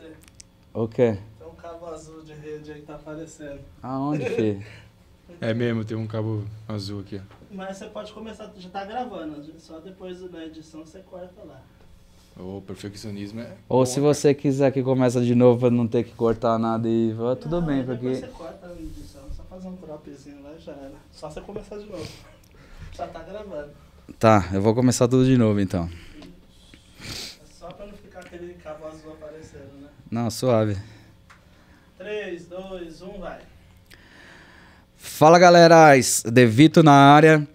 você. O quê? Tem um cabo azul de rede aí que tá aparecendo. Aonde, filho? é mesmo, tem um cabo azul aqui. Mas você pode começar, já tá gravando, né? só depois da edição você corta lá. O perfeccionismo é. Ou se né? você quiser que começa de novo pra não ter que cortar nada e. Ah, tudo não, bem, porque. Você corta a edição, só fazer um dropzinho lá já era. Só você começar de novo. Já tá gravando. Tá, eu vou começar tudo de novo então. É só pra não ficar aquele cabo azul aparecendo. Não, suave. 3, 2, 1, vai. Fala galera, De Vito na área.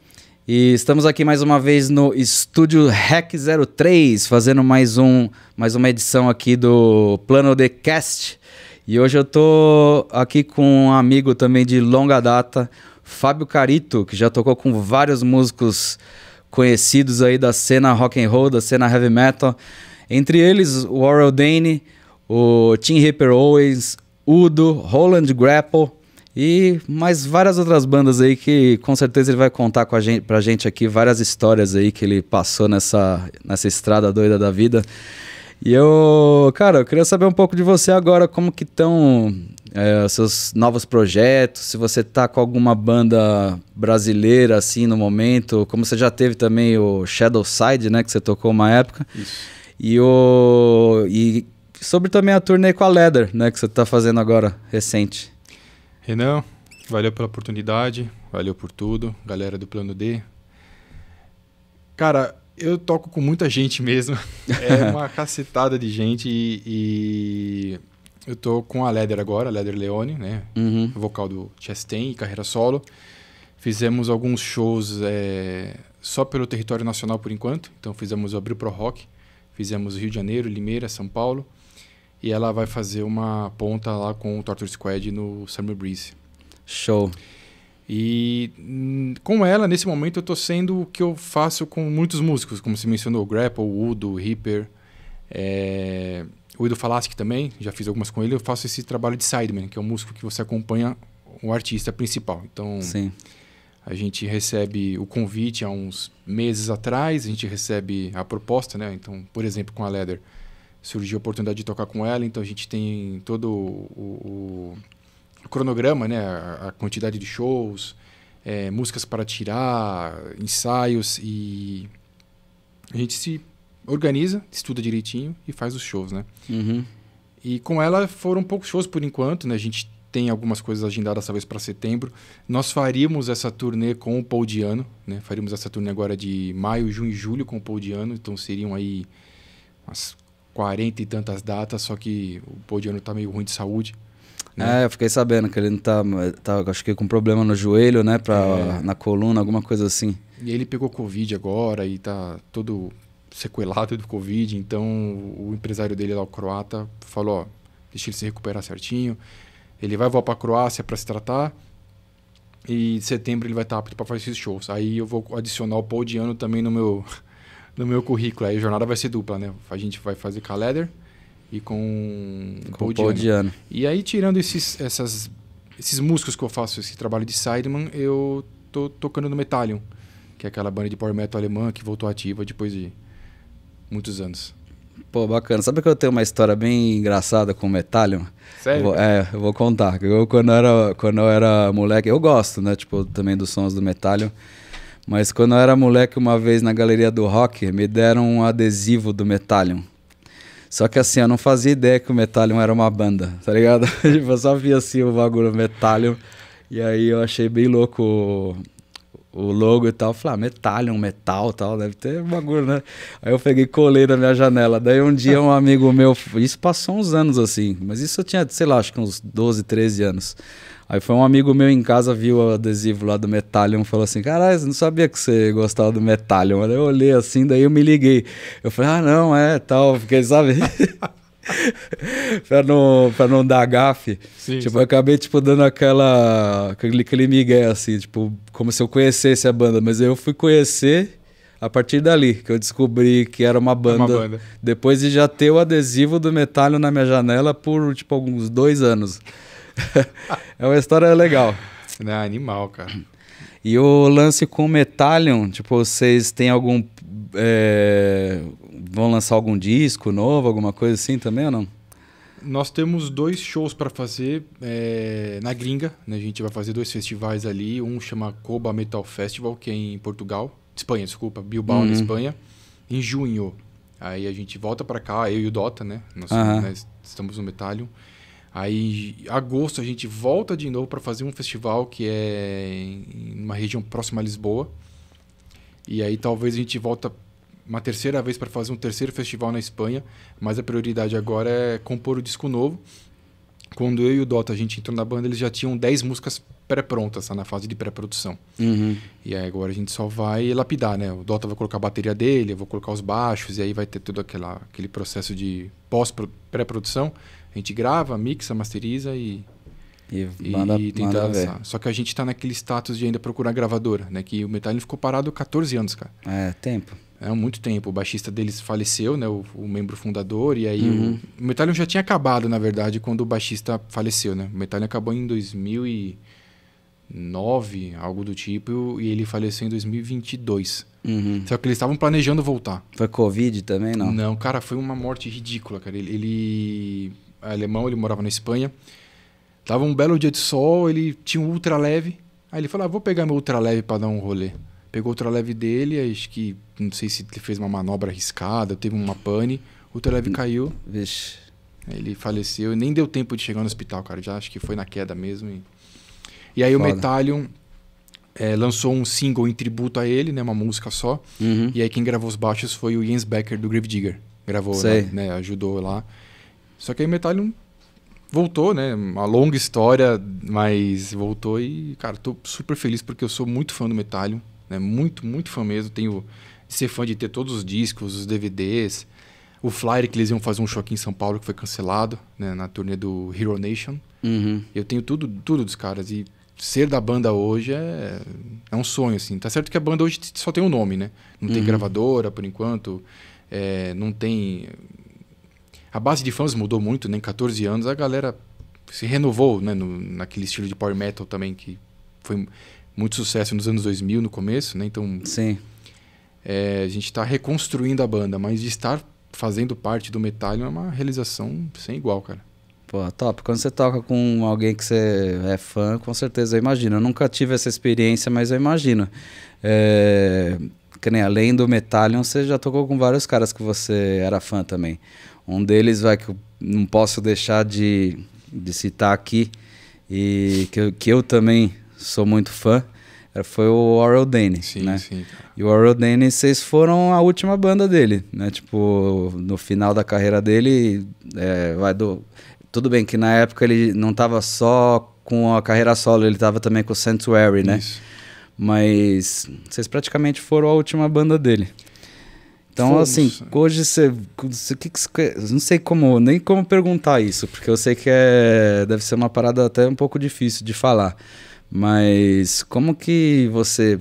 E estamos aqui mais uma vez no Estúdio Rec 03, fazendo mais, um, mais uma edição aqui do Plano de Cast. E hoje eu tô aqui com um amigo também de longa data, Fábio Carito, que já tocou com vários músicos conhecidos aí da cena rock and roll, da cena heavy metal. Entre eles, o Oral Dane, o Tim Reaper Owens, Udo, Roland Grapple e mais várias outras bandas aí que com certeza ele vai contar com a gente, pra gente aqui várias histórias aí que ele passou nessa, nessa estrada doida da vida. E eu, cara, eu queria saber um pouco de você agora, como que estão é, seus novos projetos, se você tá com alguma banda brasileira assim no momento, como você já teve também o Shadow Side, né, que você tocou uma época. Isso. E o e sobre também a turnê com a Leather, né, que você está fazendo agora, recente. Renan, valeu pela oportunidade, valeu por tudo, galera do Plano D. Cara, eu toco com muita gente mesmo, é uma cacetada de gente e, e, eu tô com a Leather agora, a Leather Leone, né, uhum. vocal do Chastain e carreira solo. Fizemos alguns shows é, só pelo território nacional por enquanto, então fizemos o Abril Pro Rock, fizemos Rio de Janeiro, Limeira, São Paulo. E ela vai fazer uma ponta lá com o Torture Squad no Summer Breeze. Show. E hum, com ela, nesse momento, eu estou sendo o que eu faço com muitos músicos, como você mencionou, o Grapple, o Udo, o Reaper, é... o Edu Falaschi também, já fiz algumas com ele. Eu faço esse trabalho de sideman, que é um músico que você acompanha o artista principal. Então, Sim. a gente recebe o convite há uns meses atrás, a gente recebe a proposta, né? Então, por exemplo, com a Leather, surgiu a oportunidade de tocar com ela, então a gente tem todo o, o, o cronograma, né? A, a, quantidade de shows, é, músicas para tirar, ensaios e a gente se organiza, estuda direitinho e faz os shows, né? Uhum. E com ela foram poucos shows por enquanto, né? A gente tem algumas coisas agendadas talvez para setembro. Nós faríamos essa turnê com o Paul Diano, né? Faríamos essa turnê agora de maio, junho e julho com o Paul Diano, então seriam aí umas 40 e tantas datas, só que o Podiano tá meio ruim de saúde. Né? É, eu fiquei sabendo que ele não tá, tá acho que com problema no joelho, né, pra, é. na coluna, alguma coisa assim. E ele pegou Covid agora e tá todo sequelado do Covid, então o empresário dele lá, o croata, falou, ó, deixa ele se recuperar certinho, ele vai voar pra Croácia para se tratar, e em setembro ele vai estar tá apto para fazer esses shows. Aí eu vou adicionar o Paul Diano também no meu no meu currículo. Aí a jornada vai ser dupla, né? A gente vai fazer com a Leather e com, com o Paul E aí, tirando esses, essas, esses músicos que eu faço, esse trabalho de sideman, eu tô tocando no Metallion, que é aquela banda de power metal alemã que voltou ativa depois de muitos anos. Pô, bacana. Sabe que eu tenho uma história bem engraçada com o Metallion? Sério? Vou, é, eu vou contar. Eu, quando, era, quando eu era moleque, eu gosto, né? Tipo, também dos sons do Metallion. Mas quando eu era moleque, uma vez na galeria do rock, me deram um adesivo do Metallion. Só que assim, eu não fazia ideia que o Metallion era uma banda, tá ligado? Tipo, eu só via assim o bagulho Metallion. E aí eu achei bem louco o, o logo e tal. falei, ah, Metallion, metal tal, deve ter bagulho, né? Aí eu peguei e colei na minha janela. Daí um dia um amigo meu, isso passou uns anos assim, mas isso eu tinha, sei lá, acho que uns 12, 13 anos. Aí foi um amigo meu em casa, viu o adesivo lá do Metallion, falou assim: Caralho, não sabia que você gostava do Metallion. Aí eu olhei assim, daí eu me liguei. Eu falei: Ah, não, é tal. Fiquei, sabe? pra, não, pra não dar gafe. Sim, tipo, sim. eu acabei, tipo, dando aquela... Aquele, aquele migué, assim, tipo... Como se eu conhecesse a banda. Mas eu fui conhecer a partir dali, que eu descobri que era uma banda. Uma banda. Depois de já ter o adesivo do Metallion na minha janela por, tipo, alguns dois anos. é uma história legal. Não, é animal, cara. E o lance com o Metallion, tipo, vocês têm algum. É, vão lançar algum disco novo, alguma coisa assim também ou não? Nós temos dois shows para fazer é, na gringa. Né? A gente vai fazer dois festivais ali. Um chama Coba Metal Festival, que é em Portugal. Espanha, desculpa. Bilbao, uhum. na Espanha. Em junho. Aí a gente volta para cá, eu e o Dota, né? Nós, uhum. nós estamos no Metallion. Aí, em agosto, a gente volta de novo para fazer um festival que é em uma região próxima a Lisboa. E aí, talvez a gente volta uma terceira vez para fazer um terceiro festival na Espanha, mas a prioridade agora é compor o disco novo. Quando eu e o Dota a gente entrou na banda, eles já tinham 10 músicas pré-prontas, tá na fase de pré-produção. Uhum. E aí agora a gente só vai lapidar, né? O Dota vai colocar a bateria dele, eu vou colocar os baixos, e aí vai ter todo aquele processo de pós-pré-produção a gente grava, mixa, masteriza e. E, e, manda, e tenta manda lançar. Ver. Só que a gente tá naquele status de ainda procurar gravadora, né? Que o Metallica ficou parado 14 anos, cara. É, tempo. É, muito tempo. O baixista deles faleceu, né? O, o membro fundador. E aí uhum. o, o Metallica já tinha acabado, na verdade, quando o baixista faleceu, né? O Metallica acabou em 2009, algo do tipo. E ele faleceu em 2022. Uhum. Só que eles estavam planejando voltar. Foi Covid também, não? Não, cara, foi uma morte ridícula, cara. ele, ele alemão, ele morava na Espanha. Tava um belo dia de sol, ele tinha um ultra leve. Aí ele falou: ah, vou pegar meu ultra leve para dar um rolê. Pegou o ultra leve dele, acho que não sei se ele fez uma manobra arriscada, teve uma pane. O ultra leve hum, caiu. Vixe. Ele faleceu e nem deu tempo de chegar no hospital, cara. Já acho que foi na queda mesmo. E, e aí Foda. o Metallion é, lançou um single em tributo a ele, né? Uma música só. Uhum. E aí quem gravou os baixos foi o Jens Becker do Gravedigger. Gravou, né? né? Ajudou lá. Só que aí o Metallium voltou, né? Uma longa história, mas voltou e, cara, tô super feliz porque eu sou muito fã do Metallium, né? Muito, muito fã mesmo. Tenho de ser fã de ter todos os discos, os DVDs, o flyer que eles iam fazer um show aqui em São Paulo que foi cancelado, né? Na turnê do Hero Nation. Uhum. Eu tenho tudo, tudo dos caras e ser da banda hoje é, é um sonho, assim. Tá certo que a banda hoje só tem um nome, né? Não tem uhum. gravadora, por enquanto, é, não tem a base de fãs mudou muito, nem né? 14 anos, a galera se renovou, né, no, naquele estilo de power metal também que foi muito sucesso nos anos 2000 no começo, né? Então, sim. É, a gente está reconstruindo a banda, mas de estar fazendo parte do Metallion é uma realização sem igual, cara. Pô, top. Quando você toca com alguém que você é fã, com certeza eu imagino. Eu nunca tive essa experiência, mas eu imagino. É... Que nem além do Metallion, você já tocou com vários caras que você era fã também. Um deles vai que eu não posso deixar de, de citar aqui e que eu, que eu também sou muito fã é, foi o Oral Dane, sim, né? Sim. Tá. E o Oral Dane, vocês foram a última banda dele, né? Tipo, no final da carreira dele, é, vai do... Tudo bem que na época ele não estava só com a carreira solo, ele estava também com o Sanctuary, né? Isso. Mas vocês praticamente foram a última banda dele. Então, assim, hoje você. Que que você não sei como, nem como perguntar isso, porque eu sei que é, deve ser uma parada até um pouco difícil de falar. Mas como que você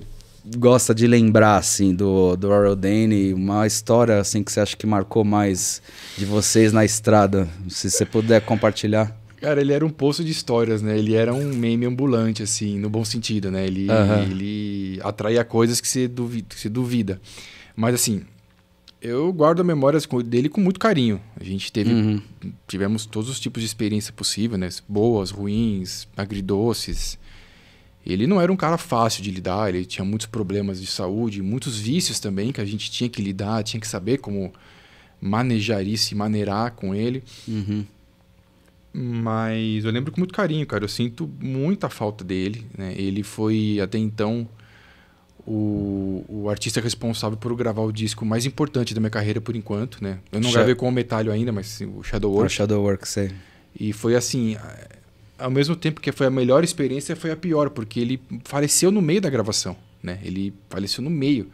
gosta de lembrar, assim, do, do Royal Dane? Uma história, assim, que você acha que marcou mais de vocês na estrada? Se você puder compartilhar. Cara, ele era um poço de histórias, né? Ele era um meme ambulante, assim, no bom sentido, né? Ele, uhum. ele atraía coisas que você duvida. Que você duvida. Mas assim, eu guardo memórias dele com muito carinho. A gente teve, uhum. tivemos todos os tipos de experiência possível, né? Boas, ruins, agridoces. Ele não era um cara fácil de lidar, ele tinha muitos problemas de saúde, muitos vícios também que a gente tinha que lidar, tinha que saber como manejar isso e maneirar com ele. Uhum. Mas eu lembro com muito carinho, cara. Eu sinto muita falta dele. Né? Ele foi até então o, o artista responsável por gravar o disco mais importante da minha carreira por enquanto, né? Eu não Sh gravei com o Metalho ainda, mas o Work, ah, O Work, é. E foi assim, ao mesmo tempo que foi a melhor experiência, foi a pior, porque ele faleceu no meio da gravação, né? Ele faleceu no meio.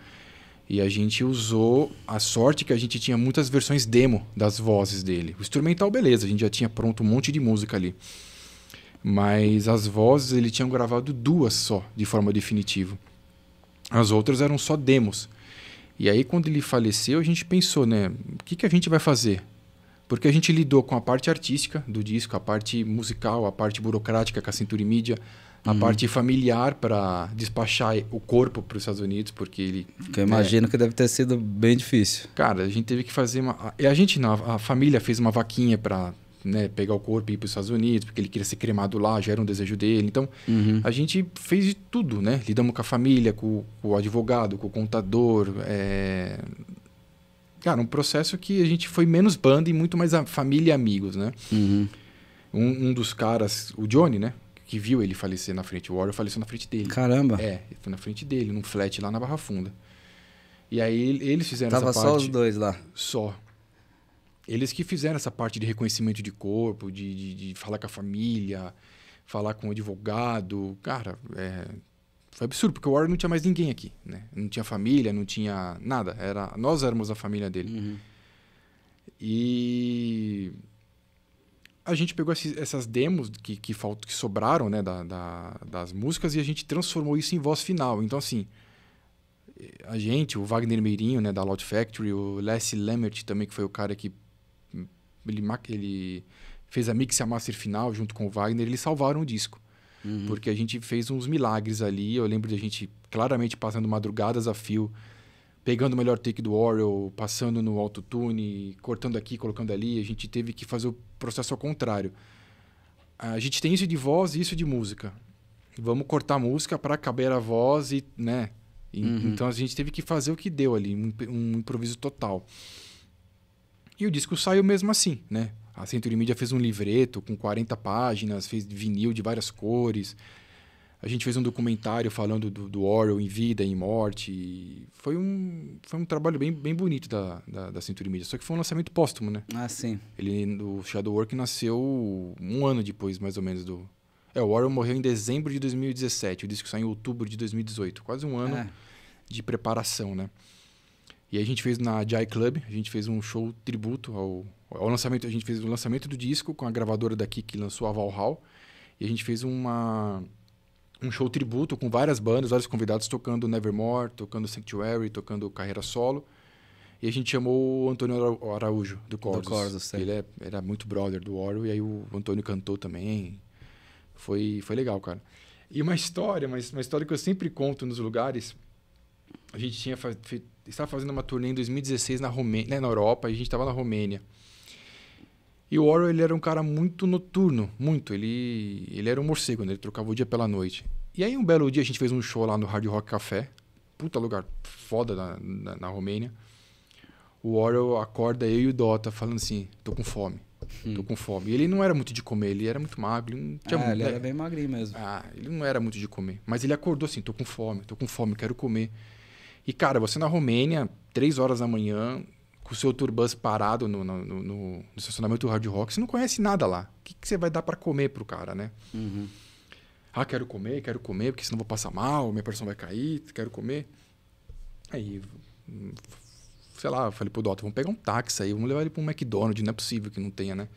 E a gente usou a sorte que a gente tinha muitas versões demo das vozes dele. O instrumental, beleza, a gente já tinha pronto um monte de música ali. Mas as vozes ele tinha gravado duas só, de forma definitiva. As outras eram só demos. E aí, quando ele faleceu, a gente pensou, né? O que, que a gente vai fazer? Porque a gente lidou com a parte artística do disco, a parte musical, a parte burocrática com a Century Media, a uhum. parte familiar para despachar o corpo para os Estados Unidos, porque ele. Que eu imagino é, que deve ter sido bem difícil. Cara, a gente teve que fazer uma. A, a gente, não, a família fez uma vaquinha para né, pegar o corpo e ir para os Estados Unidos, porque ele queria ser cremado lá, já era um desejo dele. Então, uhum. a gente fez de tudo, né? Lidamos com a família, com, com o advogado, com o contador. É... Cara, um processo que a gente foi menos banda e muito mais a família e amigos, né? Uhum. Um, um dos caras, o Johnny, né? Que viu ele falecer na frente. O Warrior faleceu na frente dele. Caramba! É, foi na frente dele, num flat lá na Barra Funda. E aí eles fizeram Tava essa parte... Tava só os dois lá? Só. Eles que fizeram essa parte de reconhecimento de corpo, de, de, de falar com a família, falar com o advogado. Cara, é, foi absurdo, porque o Warren não tinha mais ninguém aqui, né? Não tinha família, não tinha nada. Era, nós éramos a família dele. Uhum. E a gente pegou esses, essas demos que, que, falt, que sobraram né, da, da, das músicas e a gente transformou isso em voz final. Então, assim, a gente, o Wagner Meirinho, né, da Loud Factory, o Leslie Lemert também, que foi o cara que ele, ele fez a mix e a master final junto com o Wagner, eles salvaram o disco. Uhum. Porque a gente fez uns milagres ali. Eu lembro de a gente claramente passando madrugadas a fio, pegando o melhor take do Oriol, passando no autotune, cortando aqui, colocando ali. A gente teve que fazer o processo ao contrário. A gente tem isso de voz e isso de música. Vamos cortar a música para caber a voz e, né? E, uhum. Então a gente teve que fazer o que deu ali, um, um improviso total. E o disco saiu mesmo assim, né? A Century Media fez um livreto com 40 páginas, fez vinil de várias cores. A gente fez um documentário falando do, do Orwell em vida, em morte. foi, um, foi um trabalho bem, bem bonito da, da, da Century Media. Só que foi um lançamento póstumo, né? Ah, sim. Ele, o Shadow Work nasceu um ano depois, mais ou menos, do... É, o Orwell morreu em dezembro de 2017. O disco saiu em outubro de 2018. Quase um ano é. de preparação, né? E a gente fez na Jai Club, a gente fez um show tributo ao, ao lançamento, a gente fez o lançamento do disco com a gravadora daqui que lançou a Valhalla. E a gente fez uma um show tributo com várias bandas, vários convidados tocando Nevermore, tocando Sanctuary, tocando Carreira Solo. E a gente chamou o Antônio Araújo, do Corsos. Do Corsos ele é, era muito brother do Warrior, e aí o Antônio cantou também. Foi, foi legal, cara. E uma história, uma história que eu sempre conto nos lugares, a gente tinha estava fazendo uma turnê em 2016 na Romênia, né, na Europa, e a gente estava na Romênia. E o Orwell ele era um cara muito noturno, muito. Ele, ele era um morcego, né? ele trocava o dia pela noite. E aí um belo dia a gente fez um show lá no Hard Rock Café, puta lugar foda na, na, na Romênia. O Orwell acorda eu e o Dota falando assim, tô com fome. Hum. Tô com fome. E ele não era muito de comer, ele era muito magro. Ele, tinha ah, muito, ele né? era bem magrinho mesmo. Ah, ele não era muito de comer. Mas ele acordou assim, tô com fome, tô com fome, quero comer. E, cara, você na Romênia, três horas da manhã, com o seu turbans parado no, no, no, no estacionamento do Hard Rock, você não conhece nada lá. O que, que você vai dar para comer pro cara, né? Uhum. Ah, quero comer, quero comer, porque senão vou passar mal, minha pressão vai cair, quero comer. Aí, sei lá, eu falei pro Dota, vamos pegar um táxi aí, vamos levar ele pra um McDonald's, não é possível que não tenha, né?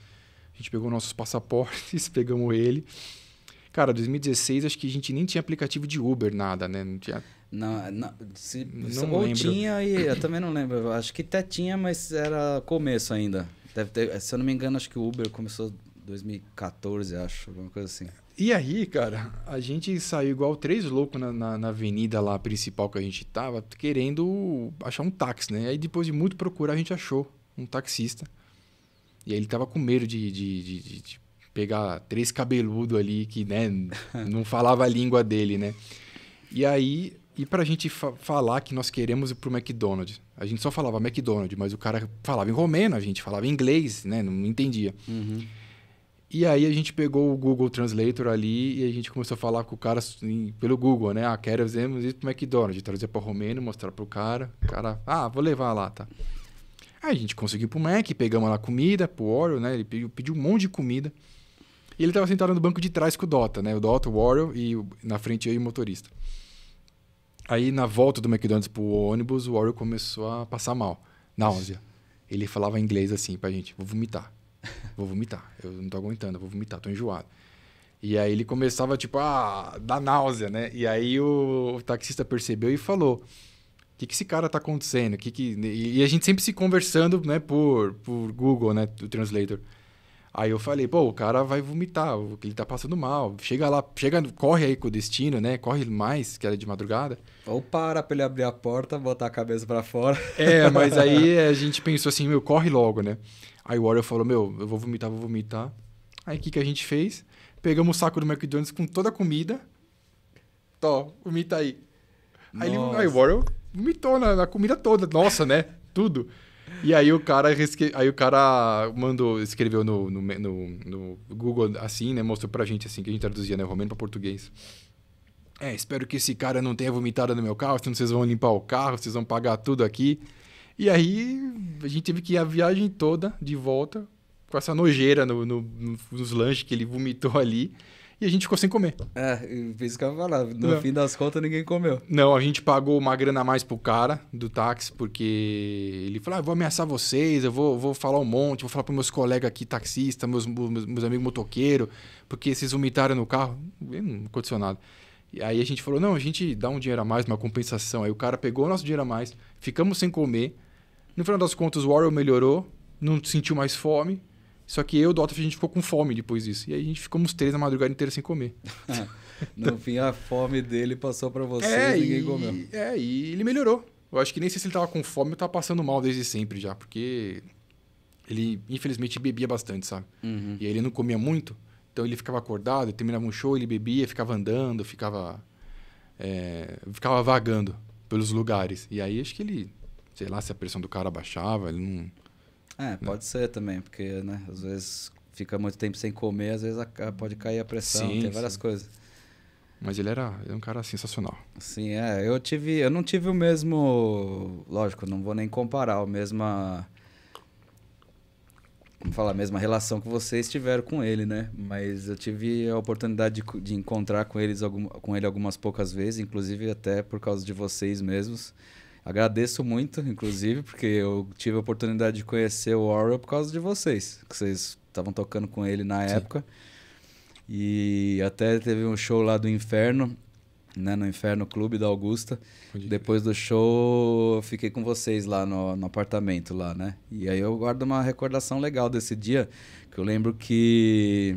A gente pegou nossos passaportes, pegamos ele. Cara, 2016 acho que a gente nem tinha aplicativo de Uber, nada, né? Não tinha não, não, se, não ou tinha e eu também não lembro. Acho que até tinha, mas era começo ainda. Deve ter, se eu não me engano, acho que o Uber começou 2014, acho, alguma coisa assim. E aí, cara, a gente saiu igual três loucos na, na, na, avenida lá principal que a gente tava, querendo achar um táxi, né? Aí depois de muito procurar, a gente achou um taxista. E aí ele tava com medo de, de, de, de, de pegar três cabeludo ali que, né, não falava a língua dele, né? E aí e para a gente fa falar que nós queremos ir para o McDonald's, a gente só falava McDonald's, mas o cara falava em romeno, a gente falava em inglês, né? Não entendia. Uhum. E aí a gente pegou o Google Translator ali e a gente começou a falar com o cara pelo Google, né? Ah, queremos ir pro McDonald's, trazer para o romeno mostrar pro cara. O cara, ah, vou levar lá, tá? Aí a gente conseguiu pro Mac, pegamos lá comida, pro Oreo, né? Ele pediu, pediu um monte de comida. E ele estava sentado no banco de trás com o Dota, né? O Dota, o Oreo e na frente aí o motorista. Aí, na volta do McDonald's pro ônibus, o Oreo começou a passar mal, náusea. Ele falava inglês assim pra gente: vou vomitar, vou vomitar, eu não tô aguentando, vou vomitar, tô enjoado. E aí ele começava, tipo, a ah, dar náusea, né? E aí o, o taxista percebeu e falou: o que, que esse cara tá acontecendo? Que que... E a gente sempre se conversando, né, por, por Google, né, do Translator. Aí eu falei, pô, o cara vai vomitar, ele tá passando mal. Chega lá, chega, corre aí com o destino, né? Corre mais, que era de madrugada. Ou para pra ele abrir a porta, botar a cabeça para fora. É, mas aí a gente pensou assim, meu, corre logo, né? Aí o Warrior falou, meu, eu vou vomitar, vou vomitar. Aí o que, que a gente fez? Pegamos o saco do McDonald's com toda a comida. Tó, vomita aí. Aí, ele, aí o Warrior vomitou na, na comida toda, nossa, né? Tudo. E aí o cara aí o cara mandou, escreveu no, no, no, no Google assim, né? Mostrou pra gente assim, que a gente traduzia, né? Romeno pra português. É, espero que esse cara não tenha vomitado no meu carro, senão vocês vão limpar o carro, vocês vão pagar tudo aqui. E aí a gente teve que ir a viagem toda de volta com essa nojeira no, no, nos lanches que ele vomitou ali e a gente ficou sem comer. É, isso que eu ia falar. No não. É. fim das contas, ninguém comeu. Não, a gente pagou uma grana a mais pro cara do táxi, porque ele falou: ah, eu vou ameaçar vocês, eu vou, vou falar um monte, vou falar pros meus colegas aqui, taxistas meus, meus, meus amigos motoqueiros, porque vocês vomitaram no carro. Não aconteceu nada. E aí a gente falou: não, a gente dá um dinheiro a mais, uma compensação. Aí o cara pegou o nosso dinheiro a mais, ficamos sem comer. No final das contas, o Warrior melhorou, não sentiu mais fome, só que eu e o Dota, a gente ficou com fome depois disso. E aí a gente ficamos três na madrugada inteira sem comer. no fim, a fome dele passou para você é, e ninguém comeu. É, e ele melhorou. Eu acho que nem sei se ele tava com fome ou tava tá passando mal desde sempre já, porque ele, infelizmente, bebia bastante, sabe? Uhum. E aí ele não comia muito, então ele ficava acordado, ele terminava um show, ele bebia, ficava andando, ficava. É, ficava vagando pelos lugares. E aí acho que ele, sei lá, se a pressão do cara baixava, ele não é, né? pode né? ser também, porque né, às vezes fica muito tempo sem comer, às vezes pode cair a pressão, sim, tem várias sim. coisas. Mas ele era, é um cara sensacional. Sim, é. Eu tive, eu não tive o mesmo, lógico, não vou nem comparar, o mesma vamos falar, a mesma relação que vocês tiveram com ele, né? Mas eu tive a oportunidade de, de encontrar com, eles algum, com ele algumas poucas vezes, inclusive até por causa de vocês mesmos. Agradeço muito, inclusive, porque eu tive a oportunidade de conhecer o Orwell por causa de vocês, que vocês estavam tocando com ele na Sim. época. E até teve um show lá do Inferno, né, no Inferno Clube da Augusta. Pode Depois do show, eu fiquei com vocês lá no, no, apartamento lá, né? E aí eu guardo uma recordação legal desse dia, que eu lembro que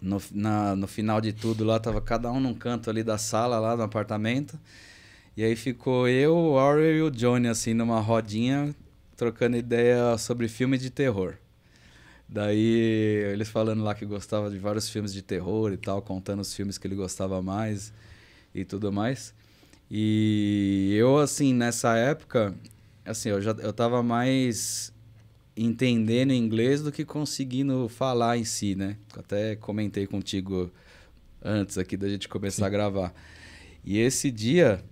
no, na, no final de tudo lá tava cada um num canto ali da sala lá no apartamento. E aí ficou eu, o Aurel e o Johnny, assim, numa rodinha, trocando ideia sobre filme de terror. Daí eles falando lá que gostava de vários filmes de terror e tal, contando os filmes que ele gostava mais e tudo mais. E eu, assim, nessa época, assim, eu já eu tava mais entendendo inglês do que conseguindo falar em si, né? Até comentei contigo antes aqui da gente começar Sim. a gravar. E esse dia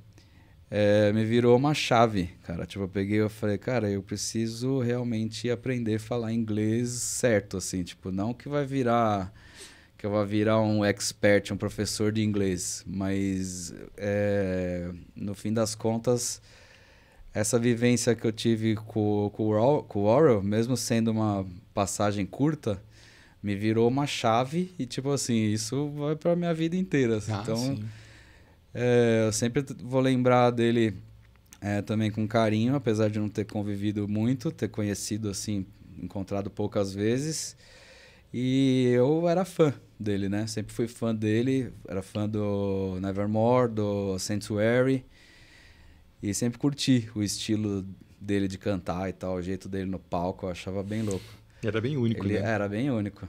é, me virou uma chave, cara. Tipo, eu peguei e falei, cara, eu preciso realmente aprender a falar inglês certo, assim. Tipo, não que vai virar... Que eu vá virar um expert, um professor de inglês. Mas, é, no fim das contas, essa vivência que eu tive com, com, o Oral, mesmo sendo uma passagem curta, me virou uma chave e, tipo assim, isso vai pra minha vida inteira. Assim. Ah, então... Sim é, eu sempre vou lembrar dele é, também com carinho, apesar de não ter convivido muito, ter conhecido assim, encontrado poucas vezes. E eu era fã dele, né? Sempre fui fã dele, era fã do Nevermore, do Sanctuary. E sempre curti o estilo dele de cantar e tal, o jeito dele no palco, eu achava bem louco. Era bem único, Ele né? Era bem único.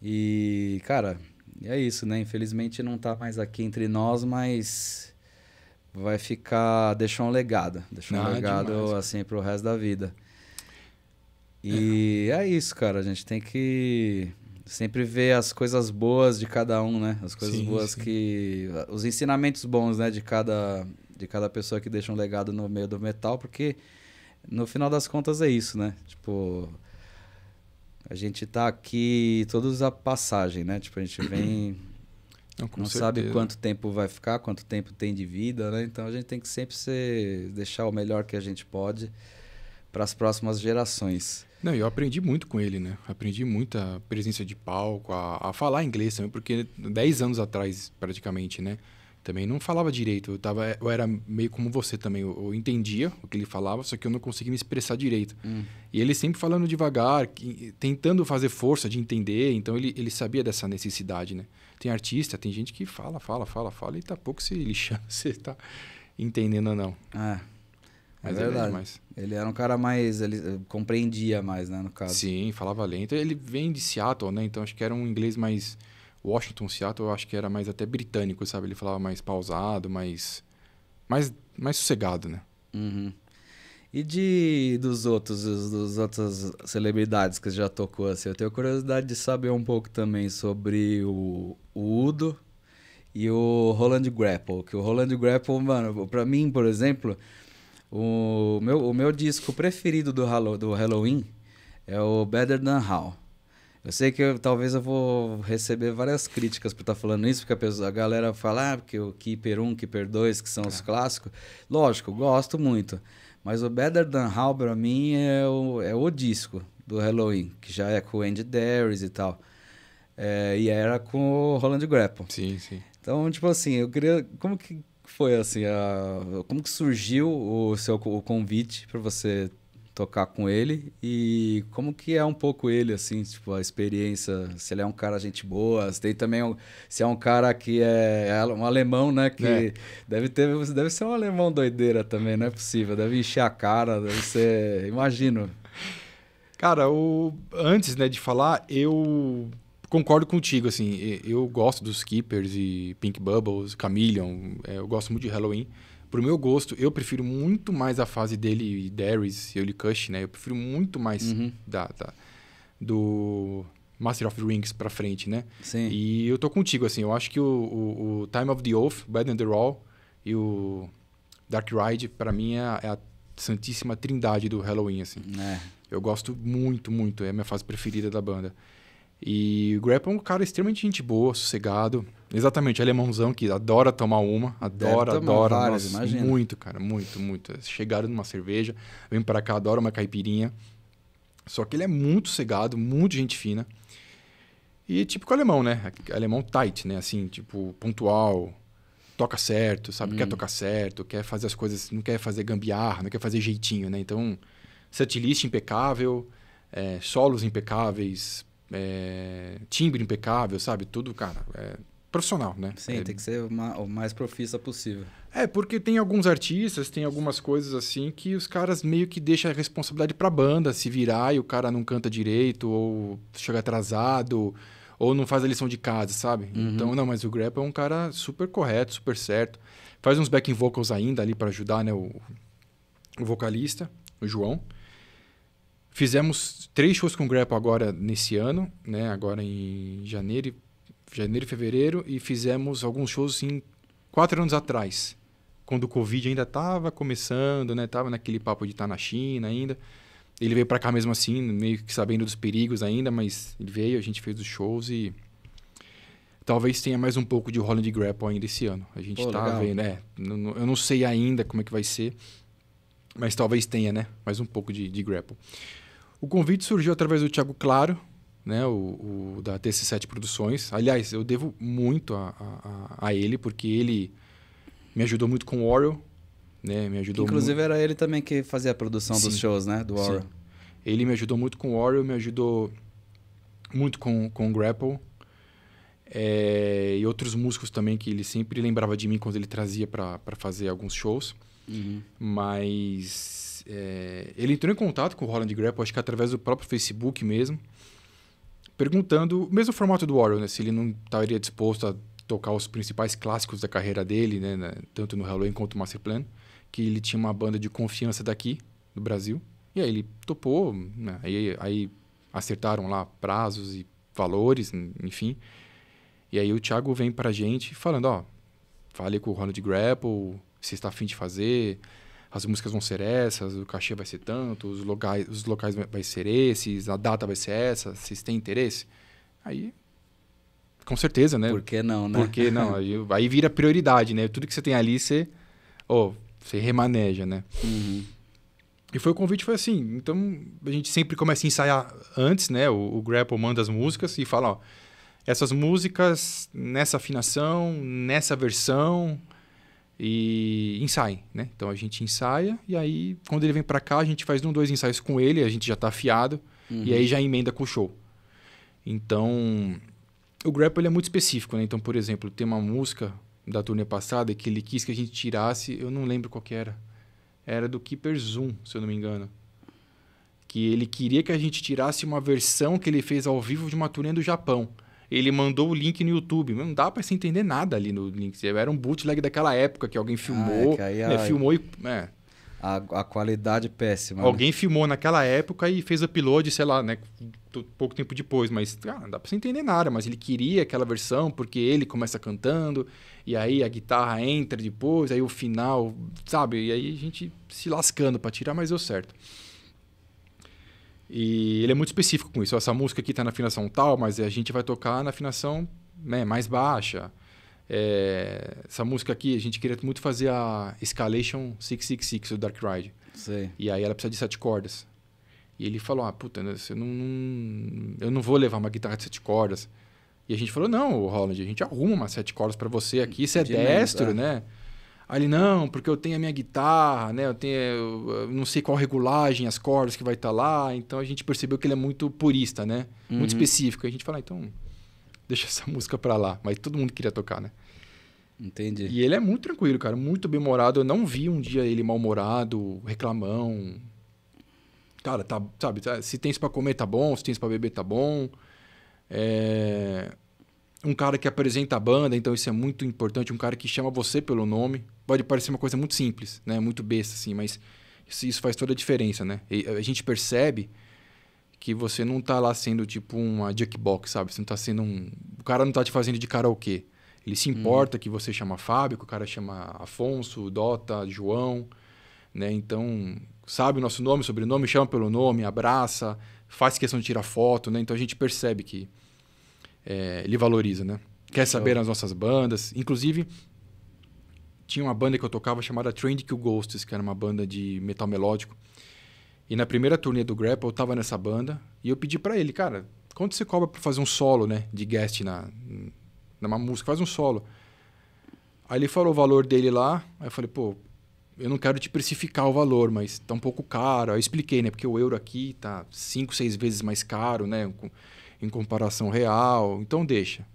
E, cara, e é isso, né? Infelizmente não está mais aqui entre nós, mas vai ficar. Deixou um legado. Deixou um ah, legado demais, assim pro resto da vida. E é. é isso, cara. A gente tem que sempre ver as coisas boas de cada um, né? As coisas sim, boas sim. que. Os ensinamentos bons, né? De cada, de cada pessoa que deixa um legado no meio do metal, porque no final das contas é isso, né? Tipo, a gente tá aqui todos a passagem, né? Tipo, a gente vem. Não, não sabe quanto tempo vai ficar, quanto tempo tem de vida, né? Então a gente tem que sempre ser, deixar o melhor que a gente pode para as próximas gerações. Não, eu aprendi muito com ele, né? Aprendi muita presença de palco, a, a falar inglês também, porque 10 anos atrás, praticamente, né? também não falava direito. Eu, tava, eu era meio como você também. Eu, eu entendia o que ele falava, só que eu não conseguia me expressar direito. Hum. E ele sempre falando devagar, tentando fazer força de entender. Então ele, ele sabia dessa necessidade, né? Tem artista, tem gente que fala, fala, fala, fala e tá pouco se lixando se tá entendendo ou não. É. Mas é, é verdade. Mais. Ele era um cara mais. Ele eh, compreendia mais, né, no caso. Sim, falava lento. Ele vem de Seattle, né? Então acho que era um inglês mais Washington, Seattle, eu acho que era mais até britânico, sabe? Ele falava mais pausado, mais. mais, mais sossegado, né? Uhum. E de dos outros, dos, outras celebridades que já tocou assim, eu tenho curiosidade de saber um pouco também sobre o, o Udo e o Roland Grapple, que o Roland Grapple, mano, para mim, por exemplo, o meu, o meu disco preferido do, Halo, do Halloween é o Better Than How. Eu sei que eu, talvez eu vou receber várias críticas por estar tá falando isso, porque a, pessoa, a galera fala, ah, que o Keeper 1, Keeper 2, que são é. os clássicos. Lógico, gosto muito. Mas o Better Than How, pra mim, é o, é o disco do Halloween, que já é com o Andy Darius e tal. É, e era com o Roland Grapple. Sim, sim. Então, tipo assim, eu queria... Como que foi, assim, a, como que surgiu o seu o convite para você tocar com ele e como que é um pouco ele assim tipo a experiência se ele é um cara gente boa se tem também um, se é um cara que é, é um alemão né que é. deve ter deve ser um alemão doideira também não é possível deve encher a cara deve ser imagino cara o antes né de falar eu concordo contigo assim eu gosto dos Keepers e Pink Bubbles Chameleon é, eu gosto muito de Halloween pro meu gosto, eu prefiro muito mais a fase dele e Darius e Eulicush, né? Eu prefiro muito mais uhum. da, da, do Master of Rings pra frente, né? Sim. E eu tô contigo, assim. Eu acho que o, o, o Time of the Oath, Bad and the Raw e o Dark Ride, para mim, é a, é a santíssima trindade do Halloween, assim. É. Eu gosto muito, muito. É a minha fase preferida da banda. E o Grappa é um cara extremamente gente boa, sossegado. Exatamente, alemãozão é que adora tomar uma, adora, tomar adora. Várias, nossa, imagina. muito, cara, muito, muito. É Chegaram numa cerveja, vem para cá, adora uma caipirinha. Só que ele é muito sossegado, muito gente fina. E típico alemão, né? Alemão tight, né? Assim, tipo, pontual, toca certo, sabe? Hum. Quer tocar certo, quer fazer as coisas, não quer fazer gambiarra, não quer fazer jeitinho, né? Então, setlist impecável, é, solos impecáveis, é, timbre impecável, sabe? Tudo, cara, é profissional, né? Sim, é, tem que ser uma, o mais profissa possível. É, porque tem alguns artistas, tem algumas coisas assim que os caras meio que deixam a responsabilidade pra banda se virar e o cara não canta direito ou chega atrasado ou não faz a lição de casa, sabe? Uhum. Então, não, mas o Grappa é um cara super correto, super certo. Faz uns backing vocals ainda ali para ajudar, né, o, o, vocalista, o João. Fizemos três shows com o Grapple agora nesse ano, né? Agora em janeiro, janeiro e fevereiro. E fizemos alguns shows em quatro anos atrás, quando o Covid ainda estava começando, né? Tava naquele papo de estar tá na China ainda. Ele veio para cá mesmo assim, meio que sabendo dos perigos ainda, mas ele veio, a gente fez os shows e talvez tenha mais um pouco de Holland Grapple ainda esse ano. A gente está vendo, é, Eu não sei ainda como é que vai ser, mas talvez tenha, né? Mais um pouco de, de Grapple. O convite surgiu através do Thiago Claro, né, o, o, da TC7 Produções. Aliás, eu devo muito a, a, a ele, porque ele me ajudou muito com o Oreo. Né, me ajudou Inclusive, muito... era ele também que fazia a produção Sim. dos shows, né? Do Oreo. Sim. Ele me ajudou muito com o Oreo, me ajudou muito com, com o Grapple. É, e outros músicos também que ele sempre lembrava de mim quando ele trazia para fazer alguns shows. Uhum. Mas é, ele entrou em contato com o Roland Grapple, acho que através do próprio Facebook mesmo, perguntando, mesmo formato do Warrior, né, se ele não estaria disposto a tocar os principais clássicos da carreira dele, né, né tanto no Halloween quanto no Masterplan, que ele tinha uma banda de confiança daqui, no Brasil, e aí ele topou, né, aí, aí acertaram lá prazos e valores, enfim, e aí o Thiago vem pra gente falando, ó, fale com o Roland Grapple, se está afim de fazer, as músicas vão ser essas, o cachê vai ser tanto, os locais, os locais vai ser esses, a data vai ser essa, vocês têm interesse? Aí, com certeza, né? Por que não, né? Por que não? aí, aí, vira prioridade, né? Tudo que você tem ali, você, oh, você remaneja, né? Uhum. E foi o convite, foi assim. Então, a gente sempre começa a ensaiar antes, né? O, o Grapple manda as músicas e fala, ó, essas músicas nessa afinação, nessa versão, e ensaia, né? Então a gente ensaia e aí quando ele vem para cá a gente faz um, dois ensaios com ele, a gente já tá afiado uhum. e aí já emenda com o show. Então o grapple é muito específico, né? Então por exemplo tem uma música da turnê passada que ele quis que a gente tirasse, eu não lembro qual era, era do Keeper Zoom, se eu não me engano, que ele queria que a gente tirasse uma versão que ele fez ao vivo de uma turnê do Japão ele mandou o link no YouTube. Não dá para se entender nada ali no link. Era um bootleg daquela época que alguém filmou. Ah, é que né? a... Filmou e. É. A, a, qualidade péssima. Né? Alguém né? filmou naquela época e fez upload, sei lá, né? Pouco tempo depois, mas ah, não dá pra você entender nada. Mas ele queria aquela versão porque ele começa cantando, e aí a guitarra entra depois, aí o final, sabe? E aí a gente se lascando para tirar, mas deu certo. E ele é muito específico com isso. Essa música aqui está na afinação tal, mas a gente vai tocar na afinação né, mais baixa. É, essa música aqui, a gente queria muito fazer a Escalation 666 do Dark Ride. Sim. E aí ela precisa de sete cordas. E ele falou: Ah, puta, eu né, não, não, eu não vou levar uma guitarra de sete cordas. E a gente falou: Não, Holland, a gente arruma umas sete cordas para você aqui, você é destro, é. né? Ali não, porque eu tenho a minha guitarra, né? Eu tenho eu não sei qual regulagem, as cordas que vai estar tá lá. Então a gente percebeu que ele é muito purista, né? Uhum. Muito específico. A gente fala, ah, então deixa essa música pra lá. Mas todo mundo queria tocar, né? Entendi. E ele é muito tranquilo, cara, muito bem-humorado. Eu não vi um dia ele mal-humorado, reclamão. Cara, tá, sabe, tá, se tem isso pra comer, tá bom, se tem isso pra beber, tá bom. É um cara que apresenta a banda, então isso é muito importante, um cara que chama você pelo nome pode parecer uma coisa muito simples, né? Muito besta, assim, mas isso, isso faz toda a diferença, né? E a gente percebe que você não tá lá sendo tipo uma jackbox, sabe? Você não tá sendo um... O cara não tá te fazendo de karaokê. Ele se hum. importa hum. que você chama Fábio, que o cara chama Afonso, Dota, João, né? Então, sabe o nosso nome, sobrenome, chama pelo nome, abraça, faz questão de tirar foto, né? Então a gente percebe que é, ele valoriza, né? Quer saber nas nossas bandas. Inclusive, tinha uma banda que eu tocava chamada Trend Kill Ghosts, que era uma banda de metal melódico. E na primeira turnê do Grapple eu tava nessa banda e eu pedi para ele, cara, quanto você cobra pra fazer um solo, né? De guest na, numa música, faz um solo. Aí ele falou o valor dele lá, aí eu falei, pô, eu não quero te precificar o valor, mas tá um pouco caro. Aí eu expliquei, né? Porque o euro aqui tá cinco seis vezes mais caro, né? Em comparação real, então deixa.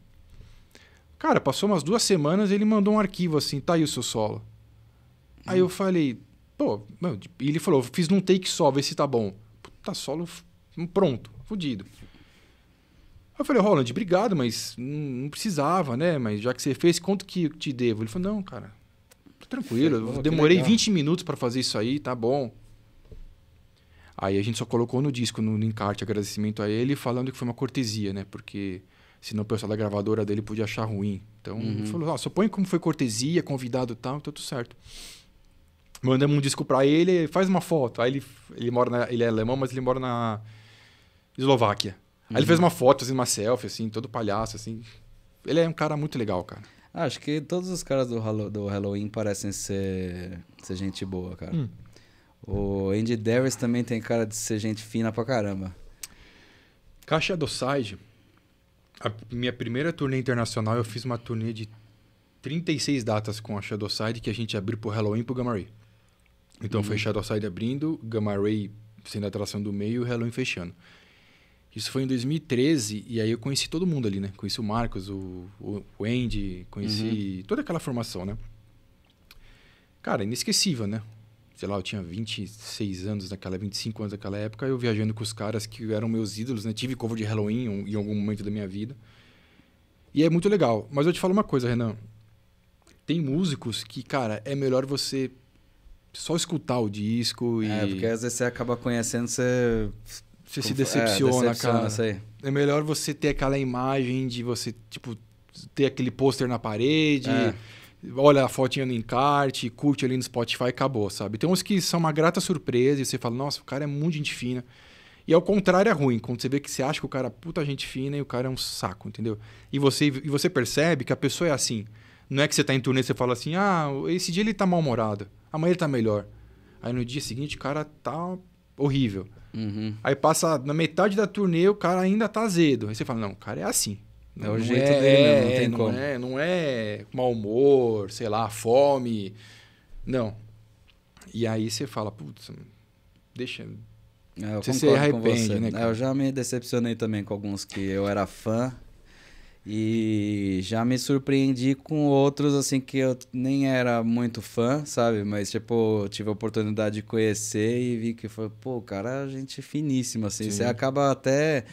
Cara, passou umas duas semanas ele mandou um arquivo assim, tá aí o seu solo. Hum. Aí eu falei, pô, meu, e ele falou, fiz num take só, vê se tá bom. Puta, solo pronto, fudido. Eu falei, Roland, obrigado, mas não precisava, né? Mas já que você fez, quanto que eu te devo? Ele falou, não, cara, tá tranquilo, eu demorei 20 minutos para fazer isso aí, tá bom. Aí a gente só colocou no disco, no, no encarte, agradecimento a ele, falando que foi uma cortesia, né? Porque senão o pessoal da gravadora dele podia achar ruim. Então, uhum. falou, ah, só põe como foi cortesia, convidado e tal, então tudo certo. Mandamos um disco para ele, faz uma foto. Aí ele, ele mora na, ele é alemão, mas ele mora na Eslováquia. Uhum. Aí ele uhum. fez uma foto, fez assim, uma selfie, assim, todo palhaço, assim. Ele é um cara muito legal, cara. Ah, acho que todos os caras do, do Halloween parecem ser, ser gente boa, cara. Hum. O Andy Davis também tem cara de ser gente fina pra caramba. Caixa do Side a minha primeira turnê internacional, eu fiz uma turnê de 36 datas com a Shadowside que a gente abriu pro Halloween e pro Gamma Ray. Então uhum. foi Shadowside abrindo, Gamma Ray sendo a atração do meio e o Halloween fechando. Isso foi em 2013 e aí eu conheci todo mundo ali, né? Conheci o Marcos, o, o Andy, conheci uhum. toda aquela formação, né? Cara, inesquecível, né? sei lá, eu tinha 26 anos naquela, 25 anos naquela época, eu viajando com os caras que eram meus ídolos, né? Tive cover de Halloween em algum momento da minha vida. E é muito legal. Mas eu te falo uma coisa, Renan. Tem músicos que, cara, é melhor você só escutar o disco é, e. É, porque às vezes você acaba conhecendo, você. Você se decepciona, é, decepciona cara. É melhor você ter aquela imagem de você, tipo, ter aquele pôster na parede. É olha a fotinha no encarte, curte ali no Spotify e acabou, sabe? Tem uns que são uma grata surpresa e você fala, nossa, o cara é muito gente fina. E ao contrário é ruim, quando você vê que você acha que o cara é puta gente fina e o cara é um saco, entendeu? E você, e você percebe que a pessoa é assim. Não é que você tá em turnê e você fala assim, ah, esse dia ele tá mal-humorado, amanhã ele tá melhor. Aí no dia seguinte o cara tá horrível. Uhum. Aí passa na metade da turnê, o cara ainda tá azedo. Aí você fala, não, o cara é assim. É não o é jeito é, dele, é, não, tem não como. É, não é mau humor, sei lá, fome. Não. E aí você fala, putz, deixa. É, eu você se arrepende, você. né? É, eu já me decepcionei também com alguns que eu era fã. E já me surpreendi com outros, assim, que eu nem era muito fã, sabe? Mas, tipo, tive a oportunidade de conhecer e vi que foi, pô, cara, é gente finíssima, assim. Sim. Você acaba até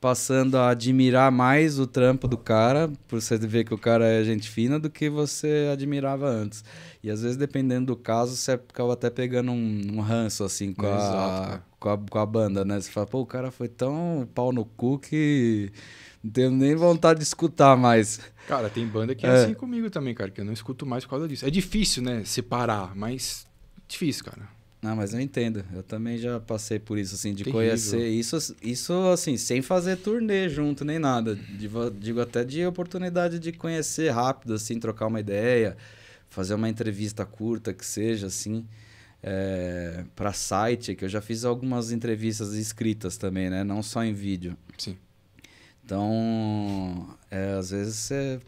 passando a admirar mais o trampo do cara, por você ver que o cara é gente fina, do que você admirava antes. E às vezes, dependendo do caso, você acaba até pegando um, um ranço, assim, com, a, com, a, com a banda, né? Você fala, pô, o cara foi tão pau no cu que não tenho nem vontade de escutar mais. Cara, tem banda que é, é assim comigo também, cara, que eu não escuto mais por causa disso. É difícil, né, separar, mas difícil, cara. Não, mas eu entendo. Eu também já passei por isso, assim, de Terrível. conhecer isso, isso, assim, sem fazer turnê junto nem nada. Digo, digo até de oportunidade de conhecer rápido, assim, trocar uma ideia, fazer uma entrevista curta que seja, assim, é, para site, que eu já fiz algumas entrevistas escritas também, né? Não só em vídeo. Sim. Então, é, às vezes você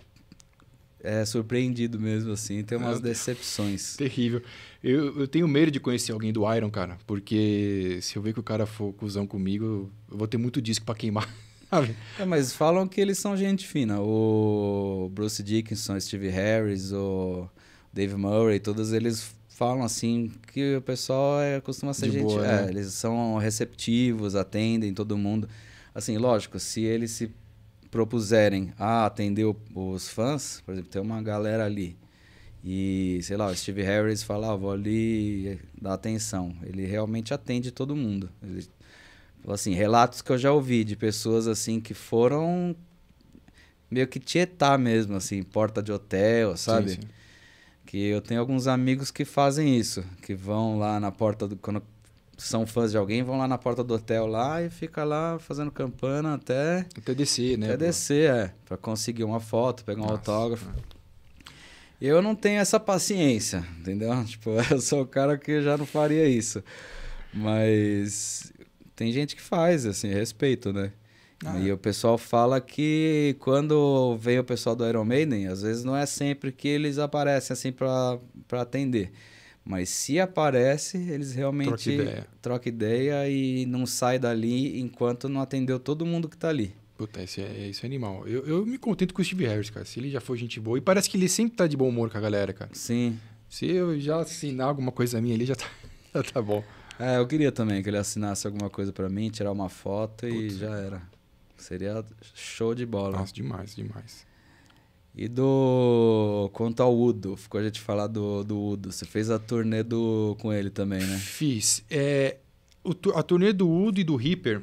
é, surpreendido mesmo, assim. Tem umas é, decepções. Terrível. Eu, eu, tenho medo de conhecer alguém do Iron, cara, porque se eu ver que o cara for cuzão comigo, eu vou ter muito disco para queimar. é, mas falam que eles são gente fina. O Bruce Dickinson, Steve Harris, o Dave Murray, todos eles falam assim que o pessoal é, costuma ser de gente. Boa, é, né? Eles são receptivos, atendem todo mundo. Assim, lógico, se eles se propuserem a ah, atender os fãs, por exemplo, tem uma galera ali e, sei lá, o Steve Harris fala, ah, vou ali dar atenção. Ele realmente atende todo mundo. Ele, assim, relatos que eu já ouvi de pessoas assim que foram meio que tietar mesmo, assim, porta de hotel, sabe? Sim, sim. Que eu tenho alguns amigos que fazem isso, que vão lá na porta do quando são fãs de alguém, vão lá na porta do hotel lá e fica lá fazendo campana até. Até descer, né? Até descer, é. Pra conseguir uma foto, pegar um Nossa, autógrafo. Eu não tenho essa paciência, entendeu? Tipo, eu sou o cara que já não faria isso. Mas tem gente que faz, assim, respeito, né? Ah, e é. o pessoal fala que quando vem o pessoal do Iron Maiden, às vezes não é sempre que eles aparecem assim para atender. Mas se aparece, eles realmente troca ideia. troca ideia e não sai dali enquanto não atendeu todo mundo que está ali. Puta, isso é, isso é, é animal. Eu, eu me contento com o Steve Harris, cara. Se ele já foi gente boa. E parece que ele sempre tá de bom humor com a galera, cara. Sim. Se eu já assinar alguma coisa minha ali, já tá, já tá bom. É, eu queria também que ele assinasse alguma coisa para mim, tirar uma foto Puta. e já era. Seria show de bola. Nossa, demais, demais. E do. Quanto ao Udo, ficou a gente falar do, do Udo. Você fez a turnê do, com ele também, né? Fiz. É, o, a turnê do Udo e do Reaper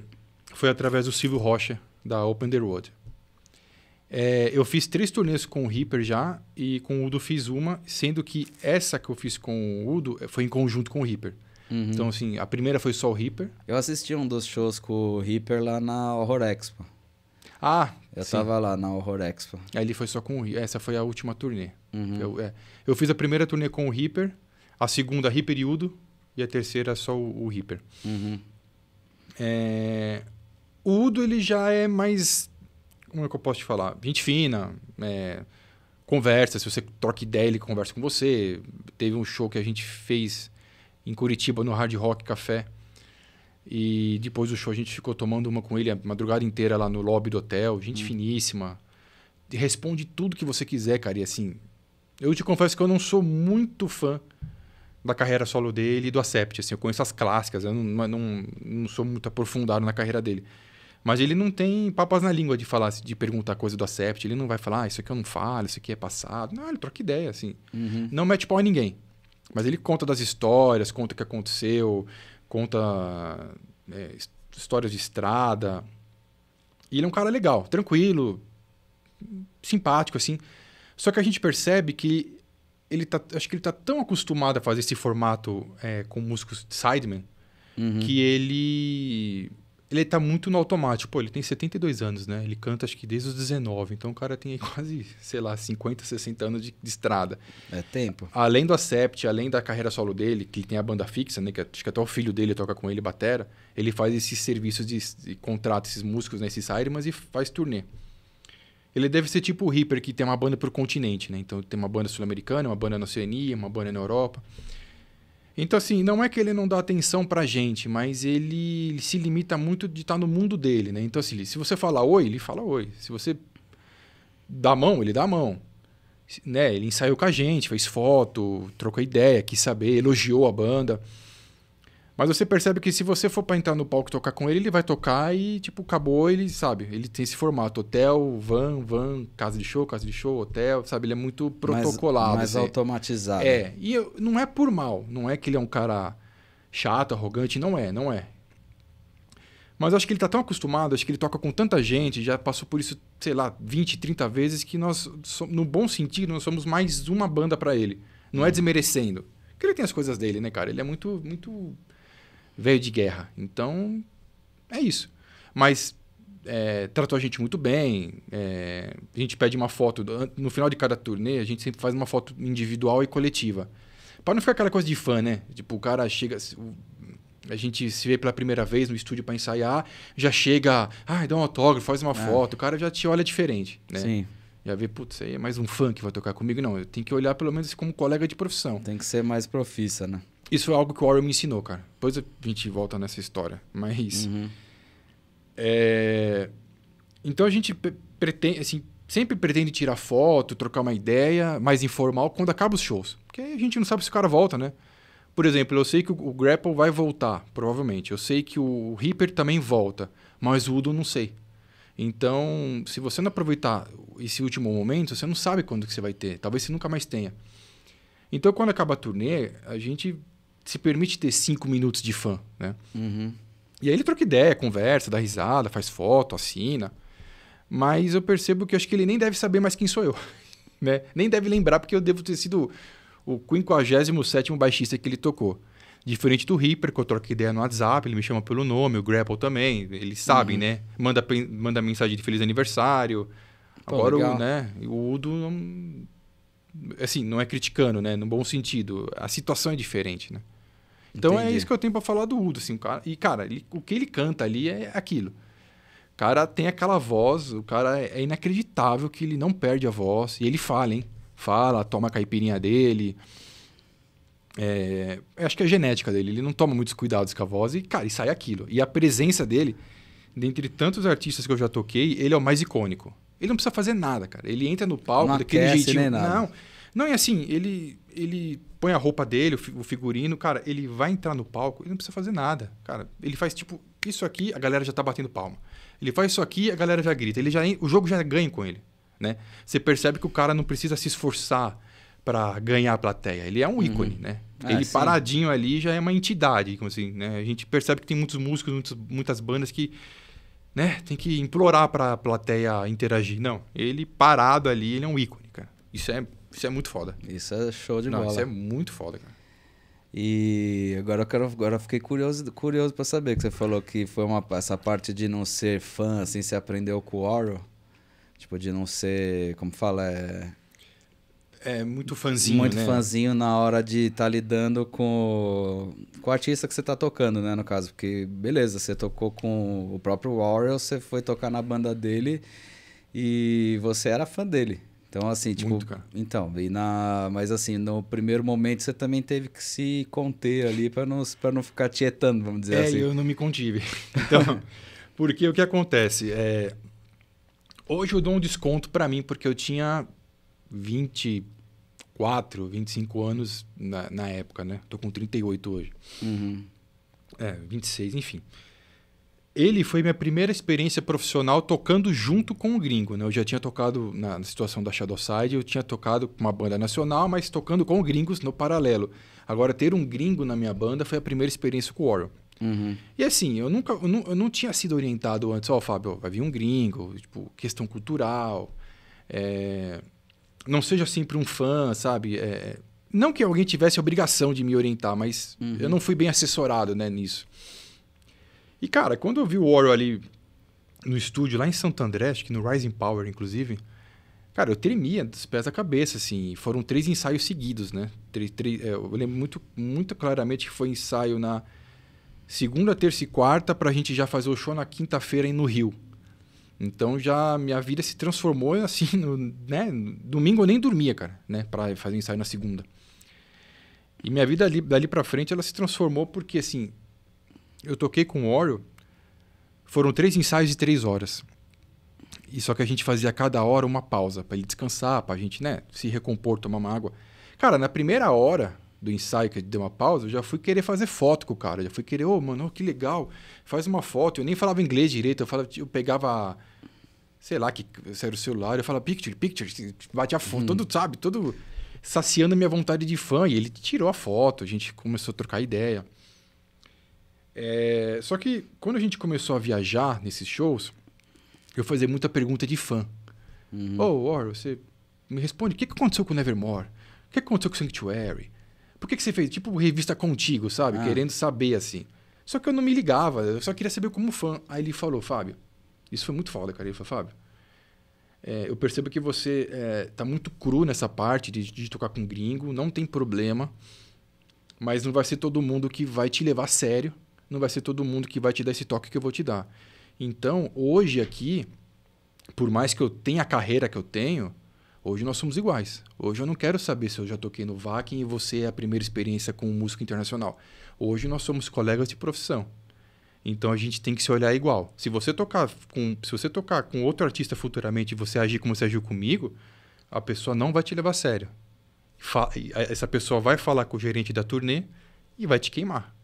foi através do Silvio Rocha, da Open The Road. É, eu fiz três turnês com o Reaper já e com o Udo fiz uma, sendo que essa que eu fiz com o Udo foi em conjunto com o Reaper. Uhum. Então, assim, a primeira foi só o Reaper. Eu assisti um dos shows com o Reaper lá na Horror Expo. Ah, eu Sim. tava lá na Horror Expo. Aí ele foi só com o Reaper. Essa foi a última turnê. Uhum. Eu, é, eu, fiz a primeira turnê com o Reaper, a segunda Reaper e Udo, e a terceira só o, o Reaper. Uhum. É... O Udo, ele já é mais... Como é que eu posso te falar? Gente fina, é... conversa, se você troca ideia, ele conversa com você. Teve um show que a gente fez em Curitiba, no Hard Rock Café e depois do show a gente ficou tomando uma com ele a madrugada inteira lá no lobby do hotel. Gente hum. finíssima. Responde tudo que você quiser, cara. E assim, eu te confesso que eu não sou muito fã da carreira solo dele e do Acept. Assim, eu conheço as clássicas, eu não, não, não sou muito aprofundado na carreira dele. Mas ele não tem papas na língua de falar, de perguntar coisa do Acept. Ele não vai falar, ah, isso aqui eu não falo, isso aqui é passado. Não, ele troca ideia, assim. Uhum. Não mete pau em ninguém. Mas ele conta das histórias, conta o que aconteceu, conta é, histórias de estrada. E ele é um cara legal, tranquilo, simpático, assim. Só que a gente percebe que ele tá, acho que ele tá tão acostumado a fazer esse formato é, com músicos de sidemen uhum. que ele ele tá muito no automático. Pô, ele tem 72 anos, né? Ele canta acho que desde os 19. Então o cara tem aí quase, sei lá, 50, 60 anos de, de estrada. É tempo. Além do Acept, além da carreira solo dele, que ele tem a banda fixa, né? Que acho que até o filho dele toca com ele, batera. Ele faz esses serviços de, de esses músicos, né? Esses mas e faz turnê. Ele deve ser tipo o Reaper, que tem uma banda por continente, né? Então tem uma banda sul-americana, uma banda na Oceania, uma banda na Europa. Então, assim, não é que ele não dá atenção pra gente, mas ele, se limita muito de estar tá no mundo dele, né? Então, assim, se você falar oi, ele fala oi. Se você dá a mão, ele dá a mão. Né? Ele ensaiou com a gente, fez foto, trocou ideia, quis saber, elogiou a banda. Mas você percebe que se você for para entrar no palco e tocar com ele, ele vai tocar e, tipo, acabou, ele sabe. Ele tem esse formato: hotel, van, van, casa de show, casa de show, hotel, sabe? Ele é muito protocolado. Mais, mais assim. automatizado. É. E eu, não é por mal. Não é que ele é um cara chato, arrogante. Não é, não é. Mas acho que ele está tão acostumado, acho que ele toca com tanta gente, já passou por isso, sei lá, 20, 30 vezes, que nós, no bom sentido, nós somos mais uma banda para ele. Não é hum. desmerecendo. Porque ele tem as coisas dele, né, cara? Ele é muito, muito veio de guerra. Então, é isso. Mas é, tratou a gente muito bem. É, a gente pede uma foto. No final de cada turnê, a gente sempre faz uma foto individual e coletiva. Para não ficar aquela coisa de fã, né? Tipo, o cara chega. A gente se vê pela primeira vez no estúdio para ensaiar, já chega, ah, dá um autógrafo, faz uma é. foto, o cara já te olha diferente, né? Sim. Já vê, putz, aí é mais um fã que vai tocar comigo. Não, eu tenho que olhar pelo menos como colega de profissão. Tem que ser mais profissa, né? Isso foi é algo que o Warren me ensinou, cara. Depois a gente volta nessa história. Mas. Uhum. É... Então a gente pretende, assim, sempre pretende tirar foto, trocar uma ideia mais informal quando acaba os shows. Porque a gente não sabe se o cara volta, né? Por exemplo, eu sei que o Grapple vai voltar, provavelmente. Eu sei que o Reaper também volta, mas o Udo não sei. Então, se você não aproveitar esse último momento, você não sabe quando que você vai ter. Talvez você nunca mais tenha. Então, quando acaba a turnê, a gente se permite ter cinco minutos de fã, né? Uhum. E aí ele troca ideia, conversa, dá risada, faz foto, assina. Mas eu percebo que eu acho que ele nem deve saber mais quem sou eu, né? Nem deve lembrar, porque eu devo ter sido o 57 baixista que ele tocou. Diferente do Reaper, que eu troco ideia no WhatsApp, ele me chama pelo nome, o Grapple também, eles sabem, uhum. né? Manda, manda mensagem de feliz aniversário. Pô, Agora, o, né, o Udo, assim, não é criticando, né? No bom sentido. A situação é diferente, né? Então é Entendi. é isso que eu tenho para falar do Udo, assim, cara. E cara, ele, o que ele canta ali é aquilo. O cara tem aquela voz, o cara é, é inacreditável que ele não perde a voz. E ele fala, hein? Fala, toma a caipirinha dele. É, acho que é a genética dele. Ele não toma muitos cuidados com a voz e, cara, e sai aquilo. E a presença dele, dentre tantos artistas que eu já toquei, ele é o mais icônico. Ele não precisa fazer nada, cara. Ele entra no palco não daquele aquece, jeitinho. Nem nada. Não. Não, e assim, ele, ele põe a roupa dele, o figurino, cara, ele vai entrar no palco, ele não precisa fazer nada, cara. Ele faz tipo isso aqui, a galera já tá batendo palma. Ele faz isso aqui, a galera já grita. Ele já o jogo já é ganha com ele, né? Você percebe que o cara não precisa se esforçar para ganhar a plateia. Ele é um uhum. ícone, uhum. né? É, ele sim. paradinho ali já é uma entidade, como assim, né? A gente percebe que tem muitos músicos, muitos, muitas bandas que né, tem que implorar para a plateia interagir. Não, ele parado ali, ele é um ícone, cara. Isso é isso é muito foda. Isso é show de Não, bola. Isso é muito foda, cara. E agora eu quero, agora eu fiquei curioso, curioso para saber que você falou que foi uma essa parte de não ser fã, assim, você aprendeu com o Oro, tipo de não ser, como fala, é é muito fãzinho, muito né? fãzinho na hora de estar tá lidando com com o artista que você está tocando, né, no caso, porque beleza, você tocou com o próprio Warrior, você foi tocar na banda dele e você era fã dele. Então, assim, tipo. Muito, cara. Então, e na, mas assim, no primeiro momento você também teve que se conter ali para não, não ficar tietando, vamos dizer é, assim. É, eu não me contive. Então, porque o que acontece? É, hoje eu dou um desconto para mim, porque eu tinha 24, 25 anos na, na época, né? Tô com 38 hoje. Uhum. É, 26, enfim ele foi minha primeira experiência profissional tocando junto com o gringo, né? Eu já tinha tocado na situação da Shadowside, eu tinha tocado com uma banda nacional, mas tocando com gringos no paralelo. Agora, ter um gringo na minha banda foi a primeira experiência com o Warrior. Uhum. E assim, eu nunca eu não, eu não tinha sido orientado antes, ó, oh, Fábio, vai vir um gringo, tipo, questão cultural. É... Não seja sempre um fã, sabe? É... Não que alguém tivesse obrigação de me orientar, mas uhum. eu não fui bem assessorado né, nisso. E, cara, quando eu vi o Warrior ali no estúdio, lá em Santo André, acho que no Rising Power, inclusive, cara, eu tremia dos pés à cabeça, assim. Foram três ensaios seguidos, né? Três, três, é, eu lembro muito, muito claramente que foi ensaio na segunda, terça e quarta, pra gente já fazer o show na quinta-feira no Rio. Então já minha vida se transformou assim, no, né? Domingo eu nem dormia, cara, né? Pra fazer ensaio na segunda. E minha vida ali, dali pra frente ela se transformou porque, assim, eu toquei com o Oreo, foram três ensaios de três horas. E só que a gente fazia a cada hora uma pausa para ele descansar, para a gente, né, se recompor, tomar uma água. Cara, na primeira hora do ensaio que deu uma pausa, eu já fui querer fazer foto com o cara, já fui querer, ô, oh, mano, oh, que legal, faz uma foto. Eu nem falava inglês direito, eu falava, eu pegava sei lá que era o celular, eu falava picture, picture, batia foto, hum. todo, sabe, todo saciando a minha vontade de fã. E ele tirou a foto, a gente começou a trocar ideia. É, só que quando a gente começou a viajar nesses shows, eu fazia muita pergunta de fã. Uhum. Oh, Warren, você me responde, o que aconteceu com o Nevermore? O que aconteceu com o Sanctuary? Por que, que você fez? Tipo, revista contigo, sabe? Ah. Querendo saber, assim. Só que eu não me ligava, eu só queria saber como fã. Aí ele falou, Fábio, isso foi muito foda, cara. Ele falou, Fábio, é, eu percebo que você é, tá muito cru nessa parte de, de tocar com gringo, não tem problema, mas não vai ser todo mundo que vai te levar a sério não vai ser todo mundo que vai te dar esse toque que eu vou te dar. Então, hoje aqui, por mais que eu tenha a carreira que eu tenho, hoje nós somos iguais. Hoje eu não quero saber se eu já toquei no Vakin e você é a primeira experiência com um músico internacional. Hoje nós somos colegas de profissão. Então a gente tem que se olhar igual. Se você tocar com, se você tocar com outro artista futuramente e você agir como você agiu comigo, a pessoa não vai te levar a sério. Fa essa pessoa vai falar com o gerente da turnê e vai te queimar.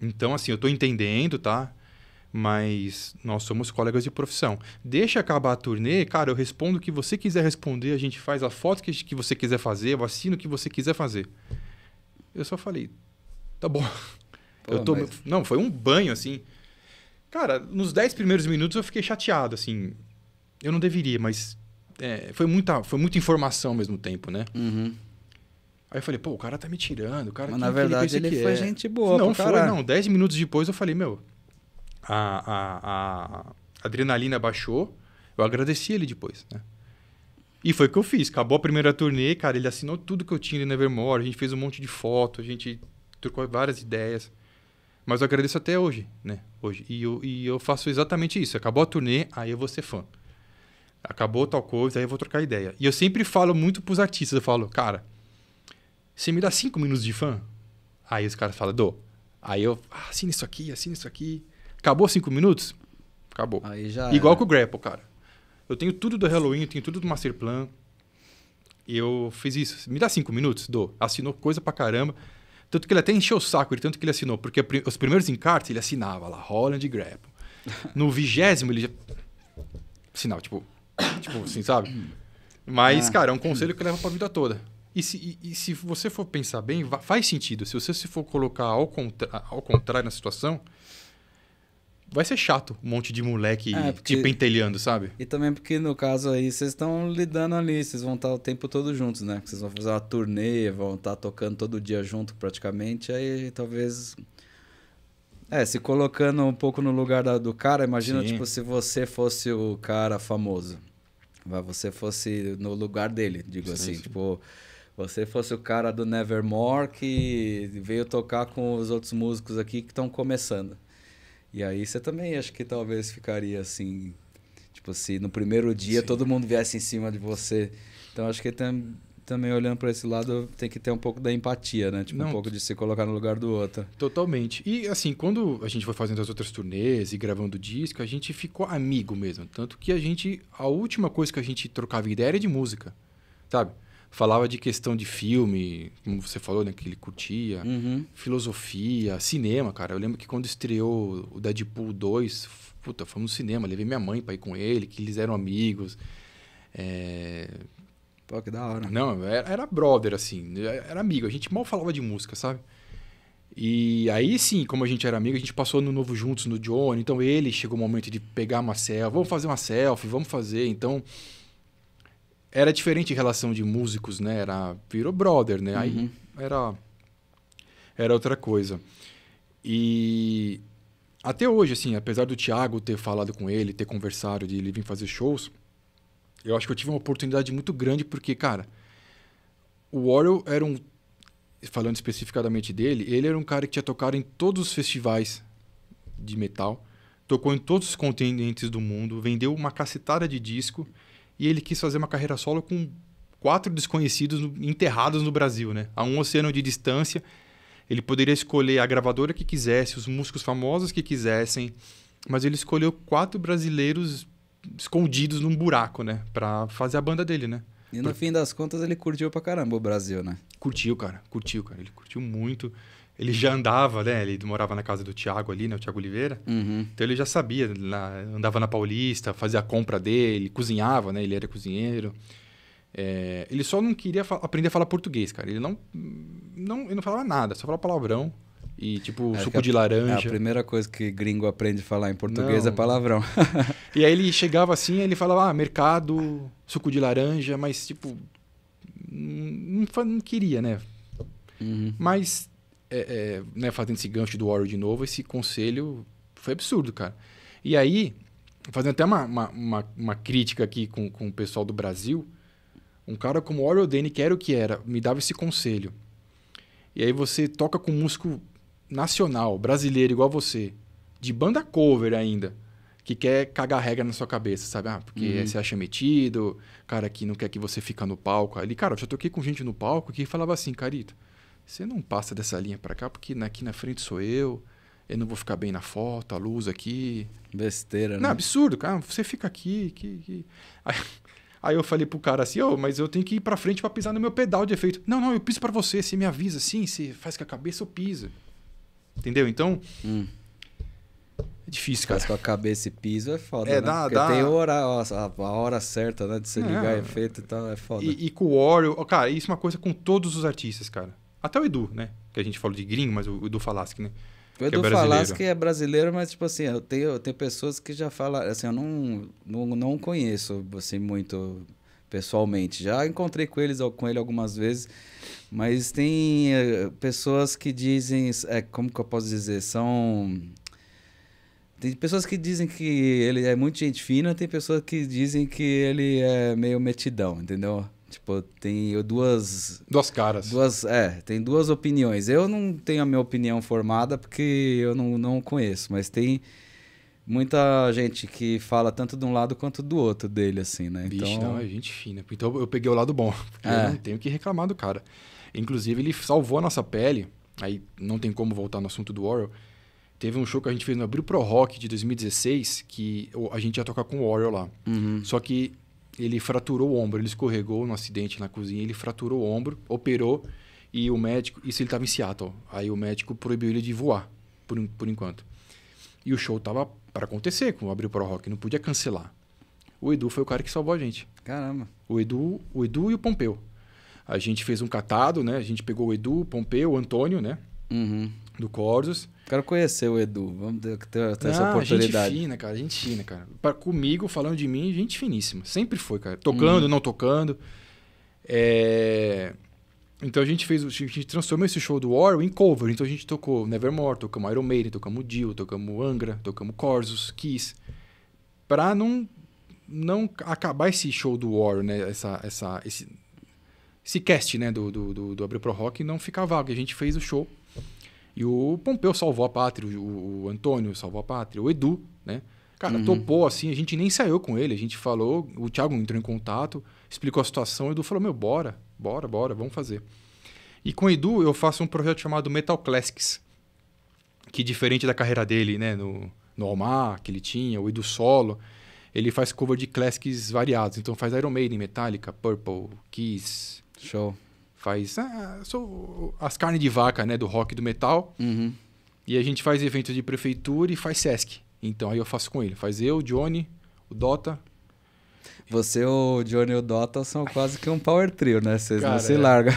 Então, assim, eu estou entendendo, tá? Mas nós somos colegas de profissão. Deixa acabar a turnê, cara, eu respondo o que você quiser responder, a gente faz a foto que, que você quiser fazer, eu assino o que você quiser fazer. Eu só falei, tá bom. Pô, eu tô... Mas... Não, foi um banho, assim. Cara, nos 10 primeiros minutos eu fiquei chateado, assim. Eu não deveria, mas é, foi, muita, foi muita informação ao mesmo tempo, né? Uhum. Aí eu falei, pô, o cara tá me tirando, o cara Mas na verdade ele, ele foi é? gente boa, Não foi, caralho. não. Dez minutos depois eu falei, meu, a, a, a adrenalina baixou, eu agradeci ele depois, né? E foi o que eu fiz. Acabou a primeira turnê, cara, ele assinou tudo que eu tinha ali Nevermore a gente fez um monte de foto, a gente trocou várias ideias. Mas eu agradeço até hoje, né? Hoje. E eu, e eu faço exatamente isso. Acabou a turnê, aí eu vou ser fã. Acabou tal coisa, aí eu vou trocar ideia. E eu sempre falo muito pros artistas, eu falo, cara, você me dá cinco minutos de fã? Aí os caras falam, dou. Aí eu, ah, assina isso aqui, assina isso aqui. Acabou cinco minutos? Acabou. Aí já Igual com o Grapple, cara. Eu tenho tudo do Halloween, eu tenho tudo do Master Plan. E eu fiz isso. Me dá cinco minutos? Dou. Assinou coisa pra caramba. Tanto que ele até encheu o saco, de tanto que ele assinou. Porque os primeiros encartes ele assinava lá, Holland e Grapple. No vigésimo ele já... Sinal, tipo... tipo assim, sabe? Hum. Mas, ah. cara, é um conselho que leva pra vida toda. E se, e, e se você for pensar bem, faz sentido. Se você se for colocar ao, contra, ao contrário na situação, vai ser chato um monte de moleque é, porque... te pentelhando, sabe? E também porque, no caso aí, vocês estão lidando ali, vocês vão estar tá o tempo todo juntos, né? Vocês vão fazer uma turnê, vão estar tá tocando todo dia junto praticamente, aí talvez. É, se colocando um pouco no lugar da, do cara, imagina, Sim. tipo, se você fosse o cara famoso. Você fosse no lugar dele, digo Sim. assim, tipo você fosse o cara do Nevermore que veio tocar com os outros músicos aqui que estão começando. E aí você também acho que talvez ficaria assim, tipo se no primeiro dia Sim. todo mundo viesse em cima de você. Então acho que tem, também olhando para esse lado tem que ter um pouco da empatia, né? Tipo Não, um pouco de se colocar no lugar do outro. Totalmente. E assim, quando a gente foi fazendo as outras turnês e gravando disco, a gente ficou amigo mesmo, tanto que a gente a última coisa que a gente trocava ideia era de música, sabe? falava de questão de filme, como você falou, né, que ele curtia, uhum. filosofia, cinema, cara. Eu lembro que quando estreou o Deadpool 2, puta, foi no cinema, levei minha mãe para ir com ele, que eles eram amigos. É... Pô, que da hora. Não, era, era brother, assim, era amigo. A gente mal falava de música, sabe? E aí sim, como a gente era amigo, a gente passou no novo juntos no Johnny. Então ele chegou o momento de pegar uma selfie, vamos fazer uma selfie, vamos fazer. Então era diferente em relação de músicos, né? Era virou brother, né? Uhum. Aí era era outra coisa. E até hoje assim, apesar do Thiago ter falado com ele, ter conversado de ele vir fazer shows, eu acho que eu tive uma oportunidade muito grande porque, cara, o Warrior era um falando especificadamente dele, ele era um cara que tinha tocado em todos os festivais de metal, tocou em todos os continentes do mundo, vendeu uma cacetada de disco e ele quis fazer uma carreira solo com quatro desconhecidos enterrados no Brasil, né? A um oceano de distância. Ele poderia escolher a gravadora que quisesse, os músicos famosos que quisessem, mas ele escolheu quatro brasileiros escondidos num buraco, né? Pra fazer a banda dele, né? E no Por... fim das contas ele curtiu pra caramba o Brasil, né? Curtiu, cara. Curtiu, cara. Ele curtiu muito ele já andava, né? Ele morava na casa do Tiago ali, né? O Tiago Oliveira. Uhum. Então ele já sabia, na, andava na Paulista, fazia a compra dele, cozinhava, né? Ele era cozinheiro. É, ele só não queria aprender a falar português, cara. Ele não, não, ele não falava nada, só falava palavrão. E tipo, é, suco de laranja. É a primeira coisa que gringo aprende a falar em português é não. é palavrão. e aí ele chegava assim, ele falava, ah, mercado, suco de laranja, mas tipo, não, não queria, né? Uhum. Mas é, é, né, fazendo esse gancho do Warrior de novo, esse conselho foi absurdo, cara. E aí, fazendo até uma, uma, uma, uma crítica aqui com, com o pessoal do Brasil, um cara como Warrior Dane, que era o que era, me dava esse conselho. E aí você toca com músico nacional, brasileiro, igual você, de banda cover ainda, que quer cagar regra na sua cabeça, sabe? Ah, porque uhum. você acha metido, cara que não quer que você fica no palco. Ali, cara, eu já toquei com gente no palco que falava assim, carito você não passa dessa linha para cá, porque aqui na frente sou eu, eu não vou ficar bem na foto, a luz aqui. Besteira, né? Não, absurdo, cara. Você fica aqui, aqui, aqui. Aí, aí eu falei pro cara assim, ô, oh, mas eu tenho que ir pra frente para pisar no meu pedal de efeito. Não, não, eu piso para você, você me avisa, assim, você faz com a cabeça, eu piso. Entendeu? Então. Hum. É difícil, cara. Faz com a cabeça e piso é foda. É, né? dá, Porque dá. Tem hora, a hora certa, né? De você é, ligar efeito e tal, é foda. E, e com o Oreo, cara, isso é uma coisa com todos os artistas, cara. Até o Edu, né? Que a gente falou de gringo, mas o Edu Falasque, né? O Edu que é Falasque é brasileiro, mas, tipo assim, eu tenho, eu tenho pessoas que já falam... Assim, eu não, não, não conheço, assim, muito pessoalmente. Já encontrei com eles com ele algumas vezes, mas tem eh, pessoas que dizem, é, como que eu posso dizer, são tem pessoas que dizem que ele é muito gente fina, tem pessoas que dizem que ele é meio metidão, entendeu? Tipo, tem duas. Duas caras. Duas, é, tem duas opiniões. Eu não tenho a minha opinião formada porque eu não, não conheço, mas tem muita gente que fala tanto de um lado quanto do outro dele, assim, né? Bicho, então... não, é gente fina. Então eu peguei o lado bom, porque é. eu não tenho que reclamar do cara. Inclusive, ele salvou a nossa pele, aí não tem como voltar no assunto do Orwell. Teve um show que a gente fez no Abril Pro Rock de 2016, que a gente ia tocar com o Orwell lá. Uhum. Só que ele fraturou o ombro, ele escorregou no acidente na cozinha, ele fraturou o ombro, operou e o médico, isso ele estava em Seattle, aí o médico proibiu ele de voar por, por enquanto. E o show estava para acontecer com o Abril Pro Rock, não podia cancelar. O Edu foi o cara que salvou a gente. Caramba. O Edu, o Edu e o Pompeu. A gente fez um catado, né? A gente pegou o Edu, o Pompeu, o Antônio, né? Uhum. Do Corsos. Quero conhecer o Edu. Vamos ter, ter, essa oportunidade. Gente fina, cara. Gente fina, cara. Pra, comigo, falando de mim, gente finíssima. Sempre foi, cara. Tocando, hum. não tocando. É... Então a gente fez, a gente transformou esse show do Orwell em cover. Então a gente tocou Nevermore, tocamos Iron Maiden, tocamos Dio, tocamos Angra, tocamos Corsos, Kiss, para não não acabar esse show do Orwell, né? Essa essa esse, esse cast, né, do do, do, do Pro Rock não ficar vago. A gente fez o show e o Pompeu salvou a pátria, o, o Antônio salvou a pátria, o Edu, né? Cara, uhum. topou assim, a gente nem saiu com ele, a gente falou, o Thiago entrou em contato, explicou a situação, o Edu falou: meu, bora, bora, bora, vamos fazer. E com o Edu eu faço um projeto chamado Metal Classics, que diferente da carreira dele, né, no, no Almar, que ele tinha, o Edu Solo, ele faz cover de classics variados. Então faz Iron Maiden, Metallica, Purple, Kiss. Show faz ah, sou as carnes de vaca, né, do rock do metal. Uhum. E a gente faz evento de prefeitura e faz SESC. Então aí eu faço com ele, faz eu, o Johnny, o Dota. Você, o Johnny e o Dota são quase que um power trio, né? Vocês não se é. largam.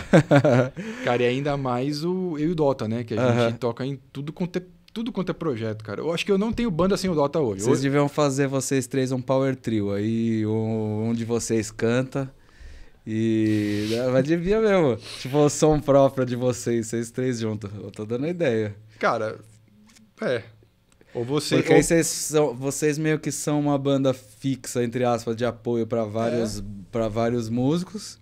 Cara, e ainda mais o eu e o Dota, né? Que a uhum. gente toca em tudo quanto é tudo quanto é projeto, cara. Eu acho que eu não tenho banda sem o Dota hoje. Vocês hoje... deviam fazer vocês três um power trio aí, um, um de vocês canta e né, devia mesmo. Tipo, som próprio de vocês, vocês três juntos. Eu tô dando ideia. Cara, é. Ou você. Porque ou... aí vocês, são, vocês meio que são uma banda fixa, entre aspas, de apoio para vários, é. vários músicos.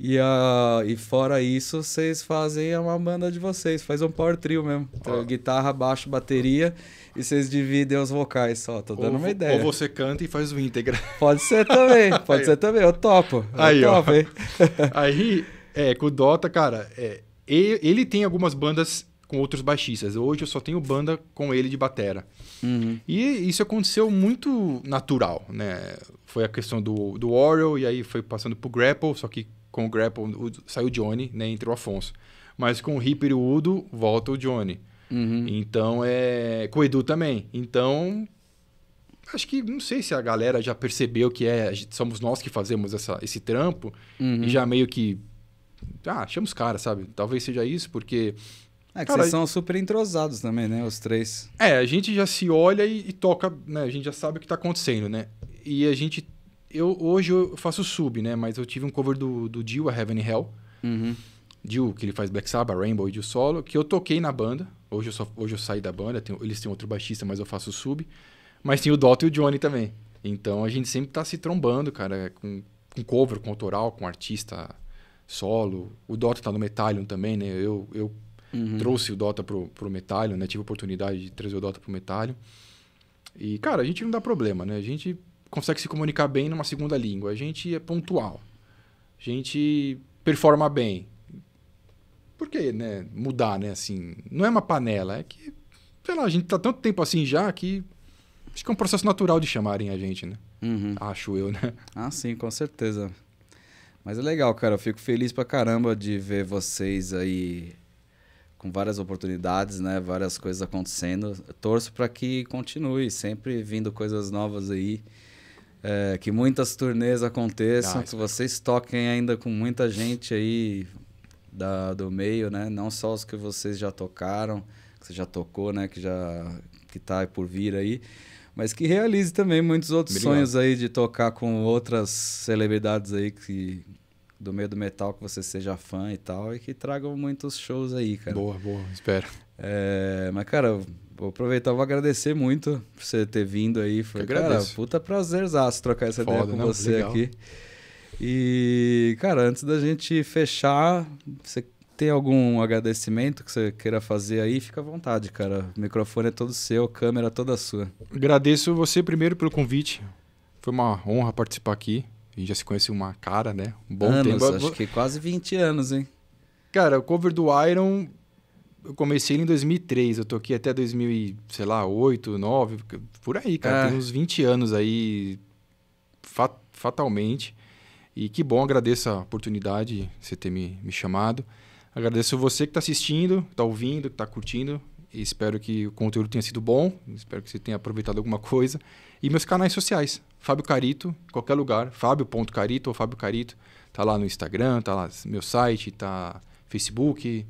E, uh, e fora isso, vocês fazem uma banda de vocês, faz um power trio mesmo. Então, ah. guitarra, baixo, bateria e vocês dividem os vocais só. Tô dando ou, uma ideia. Ou você canta e faz o íntegra. Pode ser também, pode aí, ser também. Eu topo. Eu aí, topo, ó. aí, é, com o Dota, cara, é, ele, ele tem algumas bandas com outros baixistas. Hoje eu só tenho banda com ele de batera. Uhum. E isso aconteceu muito natural, né? Foi a questão do, do Oriol e aí foi passando pro Grapple, só que com o Grapple o, saiu o Johnny, né? Entrou o Afonso. Mas com o Ripper e o Udo, volta o Johnny. Uhum. Então é. Com o Edu também. Então. Acho que não sei se a galera já percebeu que é. Somos nós que fazemos essa, esse trampo. Uhum. E já meio que. Ah, chama os caras, sabe? Talvez seja isso, porque é que Cara, vocês são super entrosados também, né? Os três. É, a gente já se olha e, e toca, né? A gente já sabe o que está acontecendo, né? E a gente eu hoje eu faço sub, né? Mas eu tive um cover do, do Dio, a Heaven and Hell. Uhum. Dio, que ele faz Black Sabbath, Rainbow e Dio solo, que eu toquei na banda. Hoje eu, só, hoje eu saí da banda, eles têm outro baixista, mas eu faço sub. Mas tem o Dota e o Johnny também. Então a gente sempre tá se trombando, cara, com, com cover, com autoral, com artista solo. O Dota tá no Metallion também, né? Eu, eu uhum. trouxe o Dota pro, pro Metallion, né? Tive a oportunidade de trazer o Dota pro Metallion. E, cara, a gente não dá problema, né? A gente consegue se comunicar bem numa segunda língua. A gente é pontual. A gente performa bem. Por que né, mudar, né? Assim, não é uma panela, é que, sei lá, a gente tá tanto tempo assim já que acho que é um processo natural de chamarem a gente, né? Uhum. Acho eu, né? Ah, sim, com certeza. Mas é legal, cara. Eu fico feliz pra caramba de ver vocês aí com várias oportunidades, né? Várias coisas acontecendo. Eu torço para que continue sempre vindo coisas novas aí. É, que muitas turnês aconteçam, ah, que vocês toquem ainda com muita gente aí da, do meio, né? Não só os que vocês já tocaram, que você já tocou, né? Que já que tá por vir aí, mas que realize também muitos outros Obrigado. sonhos aí de tocar com outras celebridades aí que do meio do metal que você seja fã e tal e que tragam muitos shows aí, cara. Boa, boa, espero. É, mas cara, Vou aproveitar, vou agradecer muito por você ter vindo aí. Foi, cara, puta prazerzaço trocar essa Foda, ideia com não, você legal. aqui. E, cara, antes da gente fechar, você tem algum agradecimento que você queira fazer aí? Fica à vontade, cara. O microfone é todo seu, câmera é toda sua. Agradeço você primeiro pelo convite. Foi uma honra participar aqui. A gente já se conhece uma cara, né? Um bom anos, tempo. Acho que quase 20 anos, hein? Cara, o cover do Iron eu comecei ele em 2003, eu tô aqui até 2000, sei lá, 8, 9, por aí, cara. É. Tem uns 20 anos aí, fat, fatalmente. E que bom, agradeço a oportunidade de você ter me, me chamado. Agradeço você que está assistindo, está ouvindo, que está curtindo. E espero que o conteúdo tenha sido bom. Espero que você tenha aproveitado alguma coisa. E meus canais sociais. Fábio Carito, qualquer lugar. Fábio.carito ou Fábio Carito. Tá lá no Instagram, tá lá no meu site, tá Facebook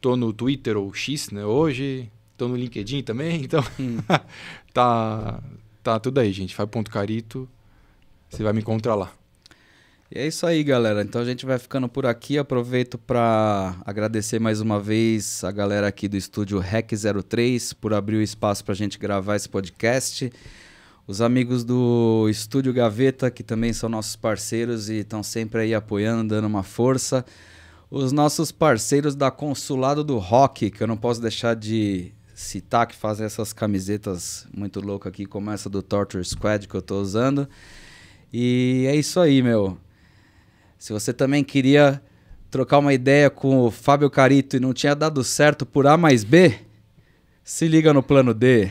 tô no Twitter ou X, né? Hoje, tô no LinkedIn também, então hum. tá tá tudo aí, gente. Faz ponto carito, você vai me encontrar lá. E é isso aí, galera. Então a gente vai ficando por aqui. Aproveito para agradecer mais uma vez a galera aqui do estúdio Rec 03 por abrir o espaço para a gente gravar esse podcast. Os amigos do Estúdio Gaveta, que também são nossos parceiros e estão sempre aí apoiando, dando uma força os nossos parceiros da Consulado do Rock, que eu não posso deixar de citar, que fazem essas camisetas muito loucas aqui, como essa do Torture Squad que eu estou usando. E é isso aí, meu. Se você também queria trocar uma ideia com o Fábio Carito e não tinha dado certo por A mais B, se liga no plano D.